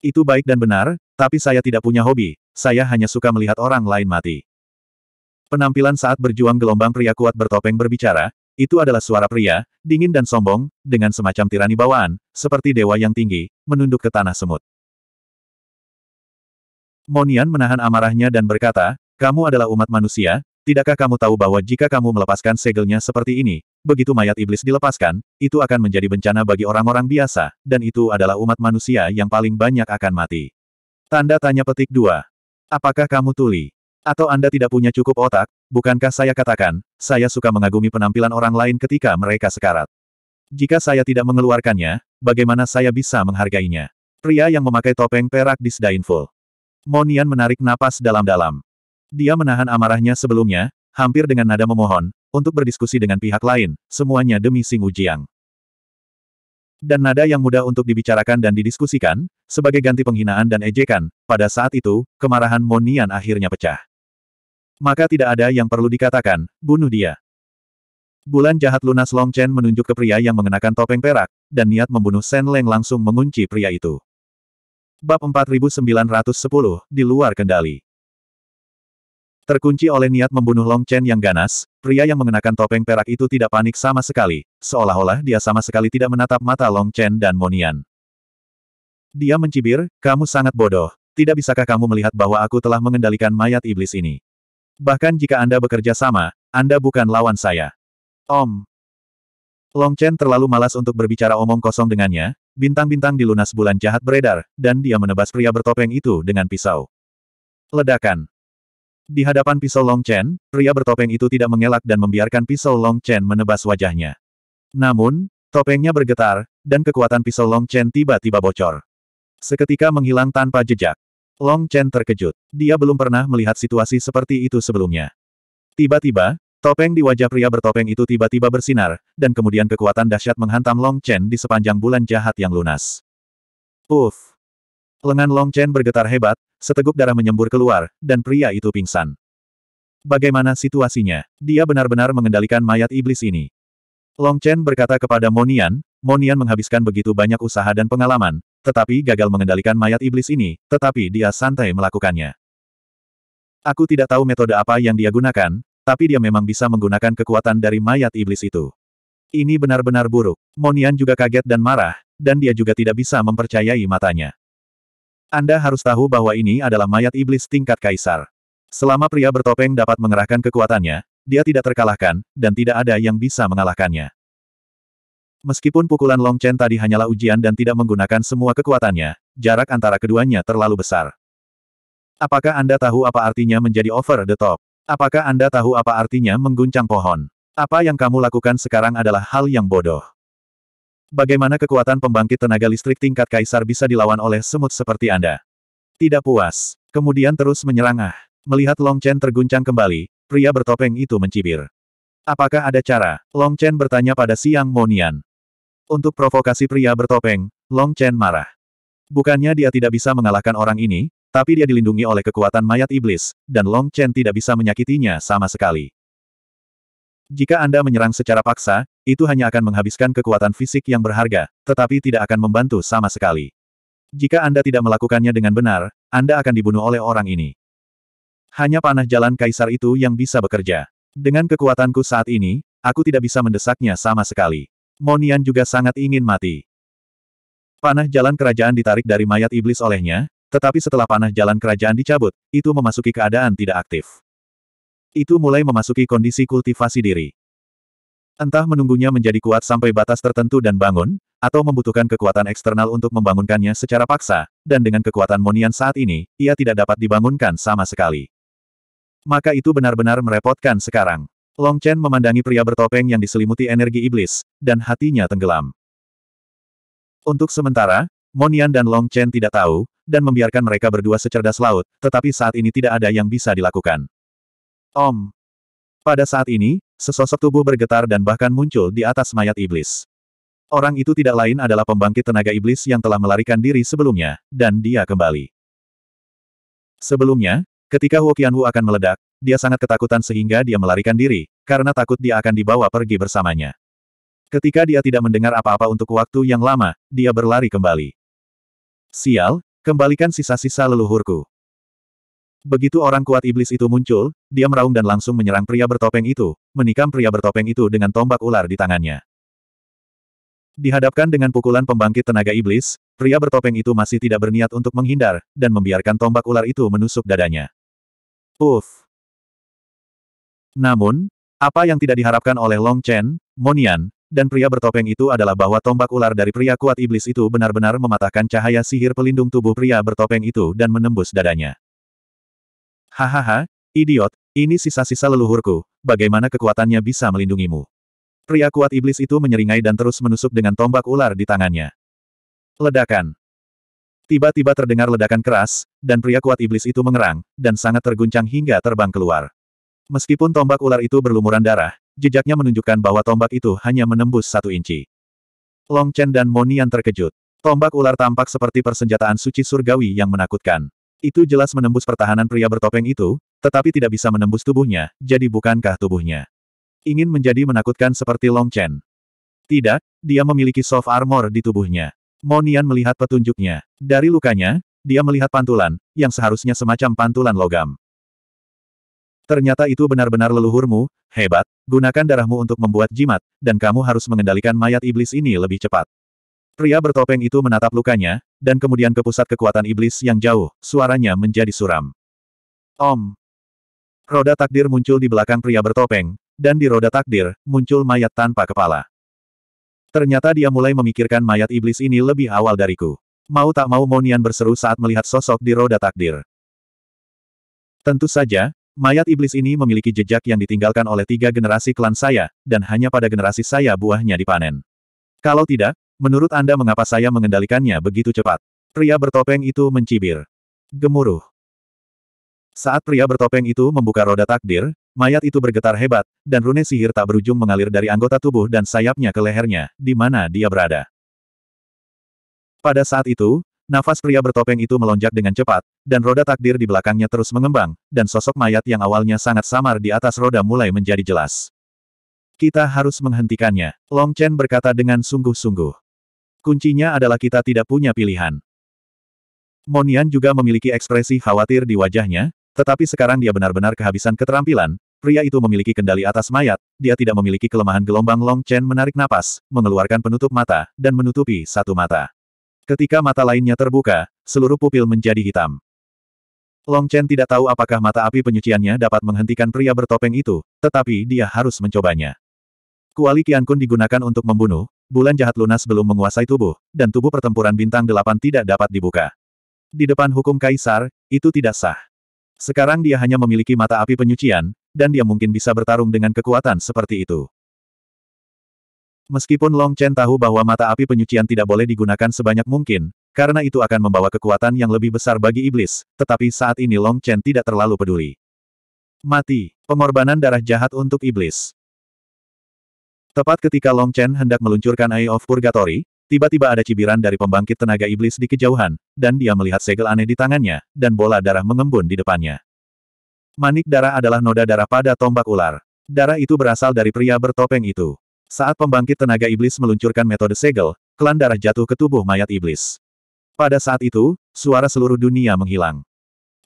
Itu baik dan benar, tapi saya tidak punya hobi, saya hanya suka melihat orang lain mati. Penampilan saat berjuang gelombang pria kuat bertopeng berbicara, itu adalah suara pria, dingin dan sombong, dengan semacam tirani bawaan, seperti dewa yang tinggi, menunduk ke tanah semut. Monian menahan amarahnya dan berkata, kamu adalah umat manusia, tidakkah kamu tahu bahwa jika kamu melepaskan segelnya seperti ini, begitu mayat iblis dilepaskan, itu akan menjadi bencana bagi orang-orang biasa, dan itu adalah umat manusia yang paling banyak akan mati. Tanda tanya petik dua. Apakah kamu tuli? Atau Anda tidak punya cukup otak? Bukankah saya katakan, saya suka mengagumi penampilan orang lain ketika mereka sekarat. Jika saya tidak mengeluarkannya, bagaimana saya bisa menghargainya? Pria yang memakai topeng perak di Sdainful. Monian menarik napas dalam-dalam. Dia menahan amarahnya sebelumnya, hampir dengan nada memohon, untuk berdiskusi dengan pihak lain, semuanya demi Singu Jiang dan nada yang mudah untuk dibicarakan dan didiskusikan, sebagai ganti penghinaan dan ejekan, pada saat itu, kemarahan Monian akhirnya pecah. Maka tidak ada yang perlu dikatakan, bunuh dia. Bulan jahat lunas Long Chen menunjuk ke pria yang mengenakan topeng perak, dan niat membunuh Shen Leng langsung mengunci pria itu. Bab 4910, di luar kendali. Terkunci oleh niat membunuh Long Chen yang ganas, pria yang mengenakan topeng perak itu tidak panik sama sekali, seolah-olah dia sama sekali tidak menatap mata Long Chen dan Monian. Dia mencibir, kamu sangat bodoh. Tidak bisakah kamu melihat bahwa aku telah mengendalikan mayat iblis ini? Bahkan jika Anda bekerja sama, Anda bukan lawan saya. Om. Long Chen terlalu malas untuk berbicara omong kosong dengannya, bintang-bintang di lunas bulan jahat beredar, dan dia menebas pria bertopeng itu dengan pisau. Ledakan. Di hadapan pisau Long Chen, pria bertopeng itu tidak mengelak dan membiarkan pisau Long Chen menebas wajahnya. Namun, topengnya bergetar, dan kekuatan pisau Long Chen tiba-tiba bocor. Seketika menghilang tanpa jejak. Long Chen terkejut. Dia belum pernah melihat situasi seperti itu sebelumnya. Tiba-tiba, topeng di wajah pria bertopeng itu tiba-tiba bersinar, dan kemudian kekuatan dahsyat menghantam Long Chen di sepanjang bulan jahat yang lunas. Uff! Lengan Long Chen bergetar hebat, seteguk darah menyembur keluar, dan pria itu pingsan. Bagaimana situasinya? Dia benar-benar mengendalikan mayat iblis ini. Long Chen berkata kepada Monian, Monian menghabiskan begitu banyak usaha dan pengalaman, tetapi gagal mengendalikan mayat iblis ini, tetapi dia santai melakukannya. Aku tidak tahu metode apa yang dia gunakan, tapi dia memang bisa menggunakan kekuatan dari mayat iblis itu. Ini benar-benar buruk. Monian juga kaget dan marah, dan dia juga tidak bisa mempercayai matanya. Anda harus tahu bahwa ini adalah mayat iblis tingkat kaisar. Selama pria bertopeng dapat mengerahkan kekuatannya, dia tidak terkalahkan, dan tidak ada yang bisa mengalahkannya. Meskipun pukulan Long Chen tadi hanyalah ujian dan tidak menggunakan semua kekuatannya, jarak antara keduanya terlalu besar. Apakah Anda tahu apa artinya menjadi over the top? Apakah Anda tahu apa artinya mengguncang pohon? Apa yang kamu lakukan sekarang adalah hal yang bodoh. Bagaimana kekuatan pembangkit tenaga listrik tingkat kaisar bisa dilawan oleh semut seperti Anda? Tidak puas. Kemudian terus menyerang ah. Melihat Long Chen terguncang kembali, pria bertopeng itu mencibir. Apakah ada cara? Long Chen bertanya pada Siang Monian. Untuk provokasi pria bertopeng, Long Chen marah. Bukannya dia tidak bisa mengalahkan orang ini, tapi dia dilindungi oleh kekuatan mayat iblis, dan Long Chen tidak bisa menyakitinya sama sekali. Jika Anda menyerang secara paksa, itu hanya akan menghabiskan kekuatan fisik yang berharga, tetapi tidak akan membantu sama sekali. Jika Anda tidak melakukannya dengan benar, Anda akan dibunuh oleh orang ini. Hanya panah jalan kaisar itu yang bisa bekerja. Dengan kekuatanku saat ini, aku tidak bisa mendesaknya sama sekali. Monian juga sangat ingin mati. Panah jalan kerajaan ditarik dari mayat iblis olehnya, tetapi setelah panah jalan kerajaan dicabut, itu memasuki keadaan tidak aktif. Itu mulai memasuki kondisi kultivasi diri. Entah menunggunya menjadi kuat sampai batas tertentu dan bangun, atau membutuhkan kekuatan eksternal untuk membangunkannya secara paksa, dan dengan kekuatan Monian saat ini, ia tidak dapat dibangunkan sama sekali. Maka itu benar-benar merepotkan sekarang. Long Chen memandangi pria bertopeng yang diselimuti energi iblis, dan hatinya tenggelam. Untuk sementara, Monian dan Long Chen tidak tahu, dan membiarkan mereka berdua secerdas laut, tetapi saat ini tidak ada yang bisa dilakukan. Om. Pada saat ini, sesosok tubuh bergetar dan bahkan muncul di atas mayat iblis. Orang itu tidak lain adalah pembangkit tenaga iblis yang telah melarikan diri sebelumnya, dan dia kembali. Sebelumnya, ketika Hu Qianwu akan meledak, dia sangat ketakutan sehingga dia melarikan diri, karena takut dia akan dibawa pergi bersamanya. Ketika dia tidak mendengar apa-apa untuk waktu yang lama, dia berlari kembali. Sial, kembalikan sisa-sisa leluhurku. Begitu orang kuat iblis itu muncul, dia meraung dan langsung menyerang pria bertopeng itu, menikam pria bertopeng itu dengan tombak ular di tangannya. Dihadapkan dengan pukulan pembangkit tenaga iblis, pria bertopeng itu masih tidak berniat untuk menghindar, dan membiarkan tombak ular itu menusuk dadanya. Uff! Namun, apa yang tidak diharapkan oleh Long Chen, Monian, dan pria bertopeng itu adalah bahwa tombak ular dari pria kuat iblis itu benar-benar mematahkan cahaya sihir pelindung tubuh pria bertopeng itu dan menembus dadanya. Hahaha, idiot, ini sisa-sisa leluhurku, bagaimana kekuatannya bisa melindungimu? Pria kuat iblis itu menyeringai dan terus menusuk dengan tombak ular di tangannya. Ledakan. Tiba-tiba terdengar ledakan keras, dan pria kuat iblis itu mengerang, dan sangat terguncang hingga terbang keluar. Meskipun tombak ular itu berlumuran darah, jejaknya menunjukkan bahwa tombak itu hanya menembus satu inci. Long Chen dan Monian terkejut. Tombak ular tampak seperti persenjataan suci surgawi yang menakutkan. Itu jelas menembus pertahanan pria bertopeng itu, tetapi tidak bisa menembus tubuhnya, jadi bukankah tubuhnya ingin menjadi menakutkan seperti Long Chen? Tidak, dia memiliki soft armor di tubuhnya. Monian melihat petunjuknya. Dari lukanya, dia melihat pantulan, yang seharusnya semacam pantulan logam. Ternyata itu benar-benar leluhurmu, hebat, gunakan darahmu untuk membuat jimat, dan kamu harus mengendalikan mayat iblis ini lebih cepat. Pria bertopeng itu menatap lukanya, dan kemudian ke pusat kekuatan iblis yang jauh, suaranya menjadi suram. Om! Roda takdir muncul di belakang pria bertopeng, dan di roda takdir, muncul mayat tanpa kepala. Ternyata dia mulai memikirkan mayat iblis ini lebih awal dariku. Mau tak mau Monian berseru saat melihat sosok di roda takdir. Tentu saja, mayat iblis ini memiliki jejak yang ditinggalkan oleh tiga generasi klan saya, dan hanya pada generasi saya buahnya dipanen. Kalau tidak, Menurut Anda mengapa saya mengendalikannya begitu cepat? Pria bertopeng itu mencibir. Gemuruh. Saat pria bertopeng itu membuka roda takdir, mayat itu bergetar hebat, dan rune sihir tak berujung mengalir dari anggota tubuh dan sayapnya ke lehernya, di mana dia berada. Pada saat itu, nafas pria bertopeng itu melonjak dengan cepat, dan roda takdir di belakangnya terus mengembang, dan sosok mayat yang awalnya sangat samar di atas roda mulai menjadi jelas. Kita harus menghentikannya, Long Chen berkata dengan sungguh-sungguh. Kuncinya adalah kita tidak punya pilihan. Monian juga memiliki ekspresi khawatir di wajahnya, tetapi sekarang dia benar-benar kehabisan keterampilan. Pria itu memiliki kendali atas mayat, dia tidak memiliki kelemahan gelombang Long Chen menarik napas, mengeluarkan penutup mata, dan menutupi satu mata. Ketika mata lainnya terbuka, seluruh pupil menjadi hitam. Long Chen tidak tahu apakah mata api penyuciannya dapat menghentikan pria bertopeng itu, tetapi dia harus mencobanya. Kuali Kian Kun digunakan untuk membunuh, bulan jahat lunas belum menguasai tubuh, dan tubuh pertempuran bintang delapan tidak dapat dibuka. Di depan hukum kaisar, itu tidak sah. Sekarang dia hanya memiliki mata api penyucian, dan dia mungkin bisa bertarung dengan kekuatan seperti itu. Meskipun Long Chen tahu bahwa mata api penyucian tidak boleh digunakan sebanyak mungkin, karena itu akan membawa kekuatan yang lebih besar bagi iblis, tetapi saat ini Long Chen tidak terlalu peduli. Mati, pengorbanan darah jahat untuk iblis. Tepat ketika Long Chen hendak meluncurkan Eye of Purgatory, tiba-tiba ada cibiran dari pembangkit tenaga iblis di kejauhan, dan dia melihat segel aneh di tangannya, dan bola darah mengembun di depannya. Manik darah adalah noda darah pada tombak ular. Darah itu berasal dari pria bertopeng itu. Saat pembangkit tenaga iblis meluncurkan metode segel, klan darah jatuh ke tubuh mayat iblis. Pada saat itu, suara seluruh dunia menghilang.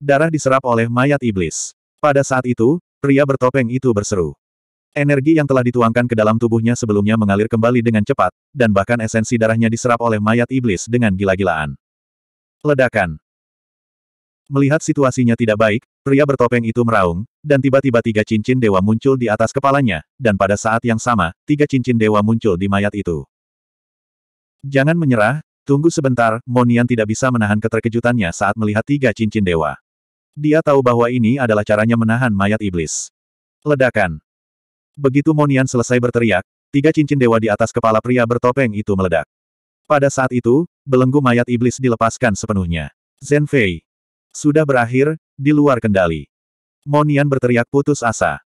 Darah diserap oleh mayat iblis. Pada saat itu, pria bertopeng itu berseru. Energi yang telah dituangkan ke dalam tubuhnya sebelumnya mengalir kembali dengan cepat, dan bahkan esensi darahnya diserap oleh mayat iblis dengan gila-gilaan. Ledakan. Melihat situasinya tidak baik, pria bertopeng itu meraung, dan tiba-tiba tiga cincin dewa muncul di atas kepalanya, dan pada saat yang sama, tiga cincin dewa muncul di mayat itu. Jangan menyerah, tunggu sebentar, Monian tidak bisa menahan keterkejutannya saat melihat tiga cincin dewa. Dia tahu bahwa ini adalah caranya menahan mayat iblis. Ledakan. Begitu Monian selesai berteriak, tiga cincin dewa di atas kepala pria bertopeng itu meledak. Pada saat itu, belenggu mayat iblis dilepaskan sepenuhnya. Zenfei Sudah berakhir, di luar kendali. Monian berteriak putus asa.